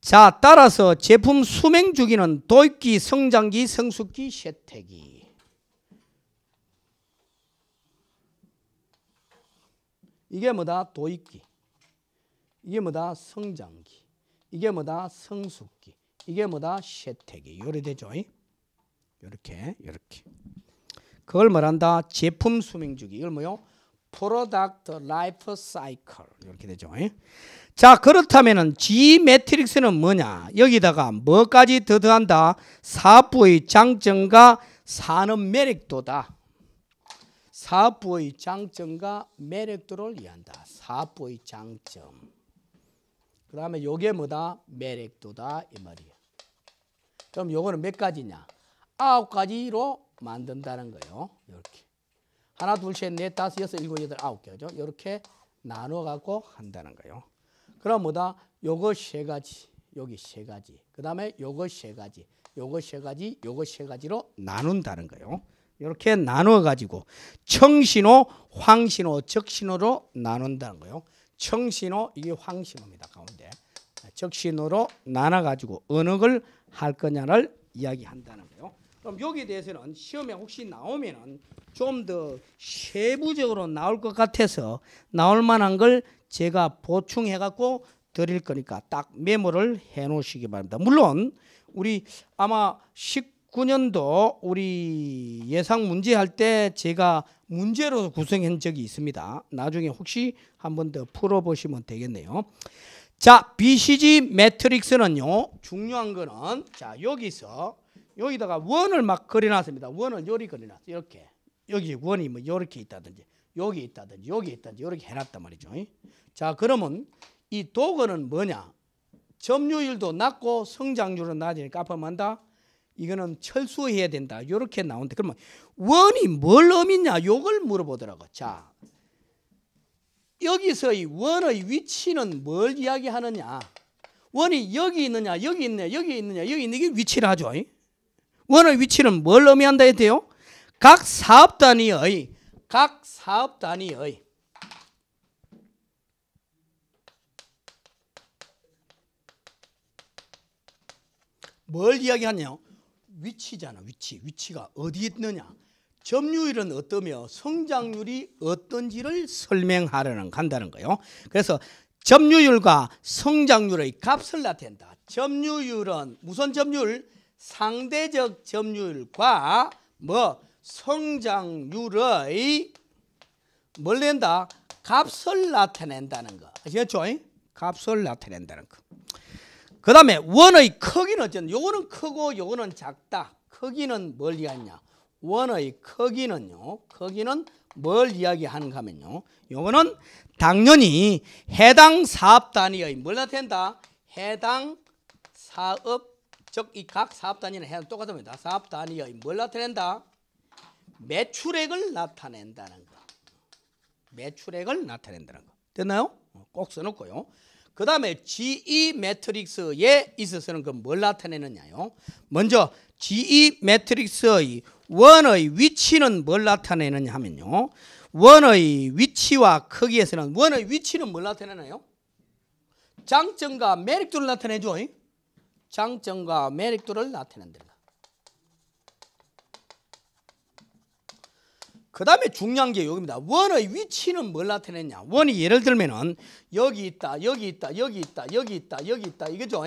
자, 따라서 제품 수명 주기는 도입기, 성장기, 성숙기, 쇠퇴기. 이게 뭐다? 도입기. 이게 뭐다? 성장기. 이게 뭐다? 성숙기. 이게 뭐다? 쇠퇴기. 요래 되죠. 요렇게, 요렇게. 그걸 말한다. 제품 수명 주기. 이걸 뭐요? 프로 o d 라이프 l 이 f e 이렇게 되죠. 자 그렇다면은 G 매트릭스는 뭐냐? 여기다가 뭐까지 더더한다? 사부의 장점과 산업 매력도다. 사업부의 장점과 매력도를 이해한다. 사업부의 장점. 그 다음에 요게 뭐다? 매력도다 이 말이야. 그럼 요거는 몇 가지냐? 아홉 가지로 만든다는 거예요. 렇게 하나 둘셋넷 다섯 여섯 일곱 여덟 아홉 개죠. 이렇게 나눠 갖고 한다는 거요 그럼 뭐다? 요거 세 가지, 여기 세 가지. 그 다음에 요거 세 가지, 요거 세 가지, 요거 세 가지로 나눈다는 거예 이렇게 나눠 가지고 청신호, 황신호, 적신호로 나눈다는 거예요. 청신호 이게 황신호입니다. 가운데 적신호로 나눠 가지고 어느 걸할 거냐를 이야기한다는 거예요. 그럼 여기에 대해서는 시험에 혹시 나오면은 좀 더 세부적으로 나올 것 같아서 나올 만한 걸 제가 보충해 갖고 드릴 거니까 딱 메모를 해 놓으시기 바랍니다. 물론 우리 아마 2019년도 우리 예상 문제 할 때 제가 문제로 구성한 적이 있습니다. 나중에 혹시 한 번 더 풀어보시면 되겠네요. 자, BCG 매트릭스는요. 중요한 거는 자 여기서 여기다가 원을 막 그려놨습니다. 원을 요리 그려놨어 이렇게 여기 원이 뭐 이렇게 있다든지 여기 있다든지 여기 있다든지 이렇게 해놨단 말이죠. 자 그러면 이 도구는 뭐냐? 점유율도 낮고 성장률은 낮으니까 앞으 만다 이거는 철수해야 된다. 이렇게 나온다. 그러면 원이 뭘 의미냐? 요걸 물어보더라고. 자, 여기서 이 원의 위치는 뭘 이야기하느냐? 원이 여기 있느냐, 여기 있네, 여기 있느냐, 여기 있는 게 위치를 하죠. 원의 위치는 뭘 의미한다 했대요? 각 사업 단위의 각 사업 단위의 뭘 이야기하냐? 위치잖아, 위치. 위치가 어디 있느냐? 점유율은 어떠며 성장률이 어떤지를 설명하려는 간다는 거예요. 그래서 점유율과 성장률의 값을 나타낸다. 점유율은 무슨 점유율? 상대적 점유율과 뭐 성장률의 뭘 낸다? 값을 나타낸다는 거. 아시겠죠? 값을 나타낸다는 거. 그 다음에 원의 크기는 어쨌든 요거는 크고 요거는 작다. 크기는 뭘 이야기하냐. 원의 크기는요. 크기는 뭘 이야기하는가 하면요. 요거는 당연히 해당 사업 단위의 뭘 나타낸다. 해당 사업 즉 이 각 사업 단위는 해당 똑같습니다. 사업 단위의 뭘 나타낸다. 매출액을 나타낸다는 거. 매출액을 나타낸다는 거. 됐나요? 꼭 써놓고요. 그 다음에 GE 매트릭스에 있어서는 그 뭘 나타내느냐요? 먼저 GE 매트릭스의 원의 위치는 뭘 나타내느냐 하면요. 원의 위치와 크기에서는 원의 위치는 뭘 나타내나요? 장점과 매력도를 나타내죠. 장점과 매력도를 나타낸다. 그 다음에 중요한 게 여기입니다. 원의 위치는 뭘 나타냈냐? 원이 예를 들면은 여기 있다, 여기 있다, 여기 있다, 여기 있다, 여기 있다 이거죠.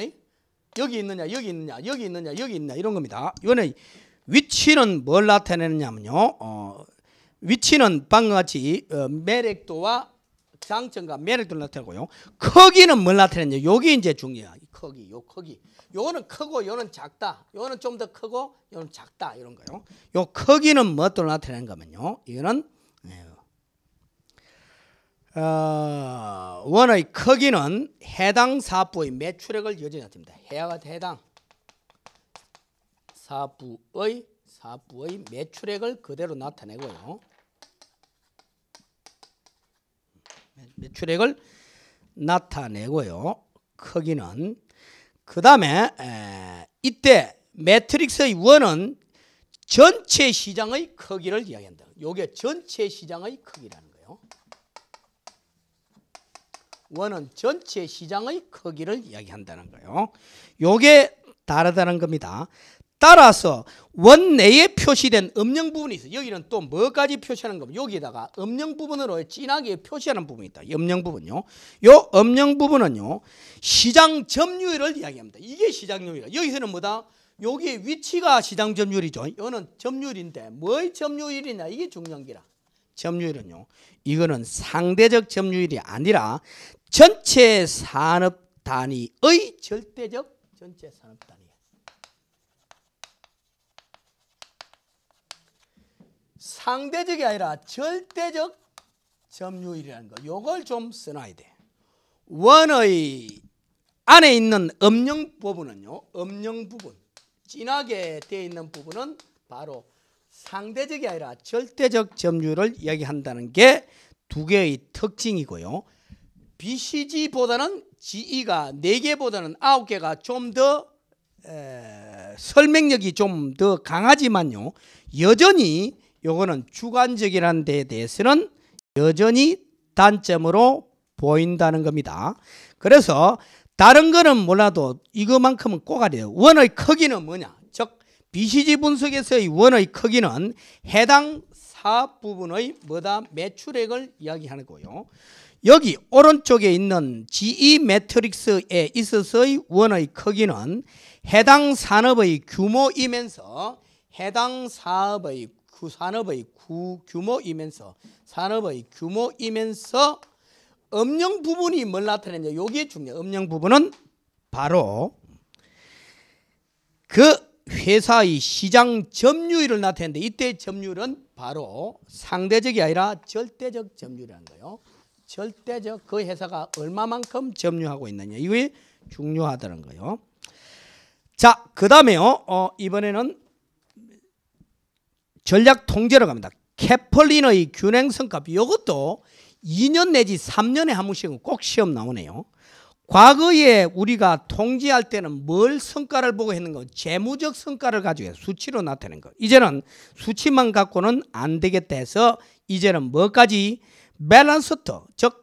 여기 있느냐, 여기 있느냐, 여기 있느냐, 여기 있느냐 이런 겁니다. 원의 위치는 뭘 나타내느냐면요. 어, 위치는 방금 같이 어, 매력도와 장점과 매력도 나타내고요. 크기는 뭘 나타내냐? 여기 이제 중요해. 크기, 요 크기. 요는 크고 요는 작다. 요는좀 더 크고 요는 작다. 이런 거요. 요 크기는 뭣도 나타내는 거면요. 이거는 네. 어, 원의 크기는 해당 사업부의 매출액을 여전히 나타냅니다. 해당 사업부의 사업부의 매출액을 그대로 나타내고요. 매출액을 나타내고요. 크기는 그 다음에 이때 매트릭스의 원은 전체 시장의 크기를 이야기한다. 요게 전체 시장의 크기라는 거예요. 원은 전체 시장의 크기를 이야기한다는 거예요. 요게 다르다는 겁니다. 따라서 원내에 표시된 음영 부분이 있어요. 여기는 또 뭐까지 표시하는 겁니까? 여기다가 음영 부분으로 진하게 표시하는 부분이 있다. 음영 부분요. 요 음영 부분은요. 시장 점유율을 이야기합니다. 이게 시장 점유율. 여기서는 뭐다? 여기 위치가 시장 점유율이죠. 이거는 점유율인데 뭐의 점유율이냐? 이게 중요한 게라. 점유율은요. 이거는 상대적 점유율이 아니라 전체 산업 단위의 절대적 전체 산업 단위. 상대적이 아니라 절대적 점유율이라는 거. 요걸 좀 써놔야 돼. 원의 안에 있는 음영 부분은요. 음영 부분. 진하게 되어 있는 부분은 바로 상대적이 아니라 절대적 점유율을 이야기한다는 게 두 개의 특징이고요. BCG보다는 GE가 4개보다는 9개가 좀 더 설명력이 좀 더 강하지만요. 여전히 요거는 주관적이라는 데에 대해서는 여전히 단점으로 보인다는 겁니다. 그래서 다른 거는 몰라도 이것만큼은 꼭알아요 원의 크기는 뭐냐? 즉 BCG 분석에서의 원의 크기는 해당 사업 부분의 뭐다 매출액을 이야기하는 거요. 여기 오른쪽에 있는 GE 매트릭스에 있어서의 원의 크기는 해당 산업의 규모이면서 해당 사업의 구 산업의 규모이면서 산업의 규모이면서 음영 부분이 뭘 나타내냐? 여기에 중요. 음영 부분은 바로 그 회사의 시장 점유율을 나타내는데 이때 점유율은 바로 상대적이 아니라 절대적 점유율이라는 거예요. 절대적 그 회사가 얼마만큼 점유하고 있느냐 이게 중요하다는 거예요. 자, 그 다음에요. 어, 이번에는 전략 통제로 갑니다. 캐펄린의 균형 성과 이것도 2년 내지 3년에 한 번씩은 꼭 시험 나오네요. 과거에 우리가 통제할 때는 뭘 성과를 보고 했는 거 재무적 성과를 가지고 수치로 나타낸 거 이제는 수치만 갖고는 안 되겠다 해서 이제는 뭐까지 밸런스터 즉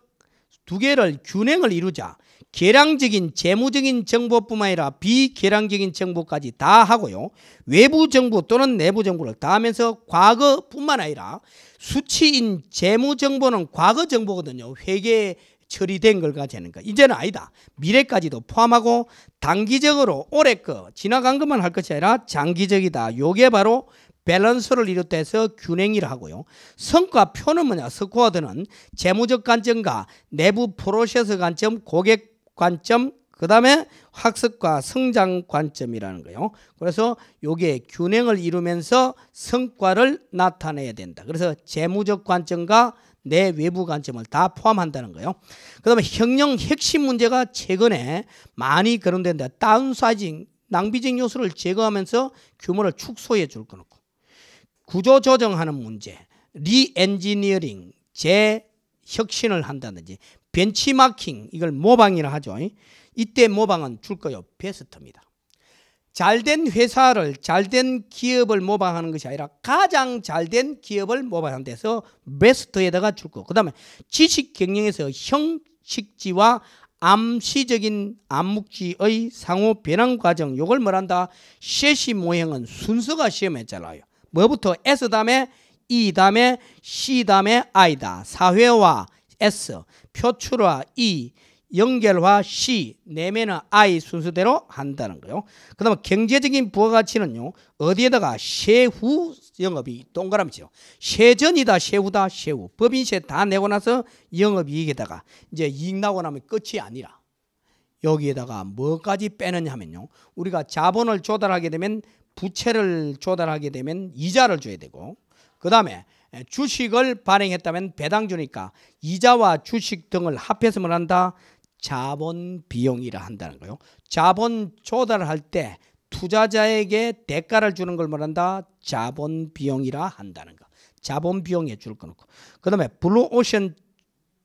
두 개를 균형을 이루자 계량적인 재무적인 정보뿐만 아니라 비계량적인 정보까지 다 하고요. 외부 정보 또는 내부 정보를 다 하면서 과거뿐만 아니라 수치인 재무 정보는 과거 정보거든요. 회계 처리된 걸 가지는 거. 이제는 아니다. 미래까지도 포함하고 단기적으로 올해 거 지나간 것만 할 것이 아니라 장기적이다. 요게 바로 밸런스를 이뤘다해서 균형이라 하고요. 성과표는 뭐냐? 스코어드는 재무적 관점과 내부 프로세스 관점, 고객 관점, 그 다음에 학습과 성장 관점이라는 거예요. 그래서 요게 균형을 이루면서 성과를 나타내야 된다. 그래서 재무적 관점과 내 외부 관점을 다 포함한다는 거예요. 그 다음에 형용 핵심 문제가 최근에 많이 거론된다. 다운사이징, 낭비적 요소를 제거하면서 규모를 축소해 줄거고 구조 조정하는 문제, 리엔지니어링, 재혁신을 한다든지 벤치마킹 이걸 모방이라 하죠. 이때 모방은 줄 거요 베스트입니다. 잘된 회사를 잘된 기업을 모방하는 것이 아니라 가장 잘된 기업을 모방하 데서 베스트에다가 줄 거. 그다음에 지식 경영에서 형식지와 암시적인 암묵지의 상호 변환 과정 요걸 뭐란다? 셰시 모형은 순서가 시험에 잘나요. 뭐부터 S 다음에 E 다음에 C 다음에 I다. 사회와 S, 표출화 이, 연결화 시, 내면화 I 순서대로 한다는 거요. 그 다음에 경제적인 부가가치는요. 어디에다가 세후 영업이 동그라미죠. 세전이다 세후다 세후. 법인세 다 내고 나서 영업이익에다가 이제 이익 나고 나면 끝이 아니라 여기에다가 뭐까지 빼느냐 하면요. 우리가 자본을 조달하게 되면 부채를 조달하게 되면 이자를 줘야 되고 그 다음에 주식을 발행했다면 배당 주니까 이자와 주식 등을 합해서 말한다. 자본 비용이라 한다는 거요. 자본 조달할 때 투자자에게 대가를 주는 걸 말한다. 자본 비용이라 한다는 거. 자본 비용에 줄 거놓고. 그 다음에 블루오션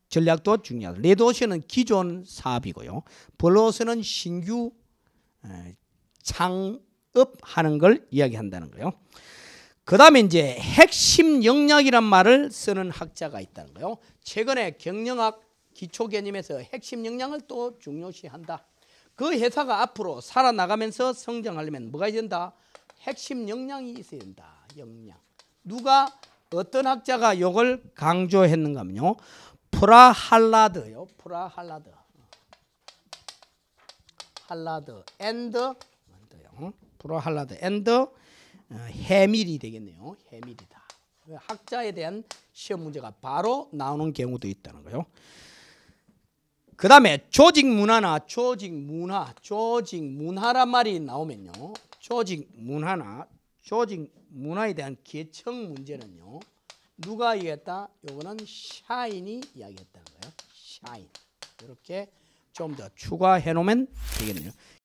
전략도 중요하다. 레드오션은 기존 사업이고요. 블루오션은 신규 창업하는 걸 이야기한다는 거예 그 다음에 이제 핵심 영역이란 말을 쓰는 학자가 있다는 거예요. 최근에 경영학 기초 개념에서 핵심 역량을또 중요시한다. 그 회사가 앞으로 살아나가면서 성장하려면 뭐가 있어야 된다? 핵심 역량이 있어야 된다. 역량. 누가 어떤 학자가 이걸 강조했는가 하면요. 프라할라드요. 프라할라드. 어. 할라드 앤드 프라할라드 앤드 어, 해밀이 되겠네요. 해밀이다. 학자에 대한 시험 문제가 바로 나오는 경우도 있다는 거요. 그 다음에 조직 문화나 조직 문화, 조직 문화란 말이 나오면요. 조직 문화나 조직 문화에 대한 계층 문제는요. 누가 이겼다? 요거는 샤인이 이야기했다는 거예요. 샤인. 이렇게 좀 더 추가해 놓으면 되겠네요.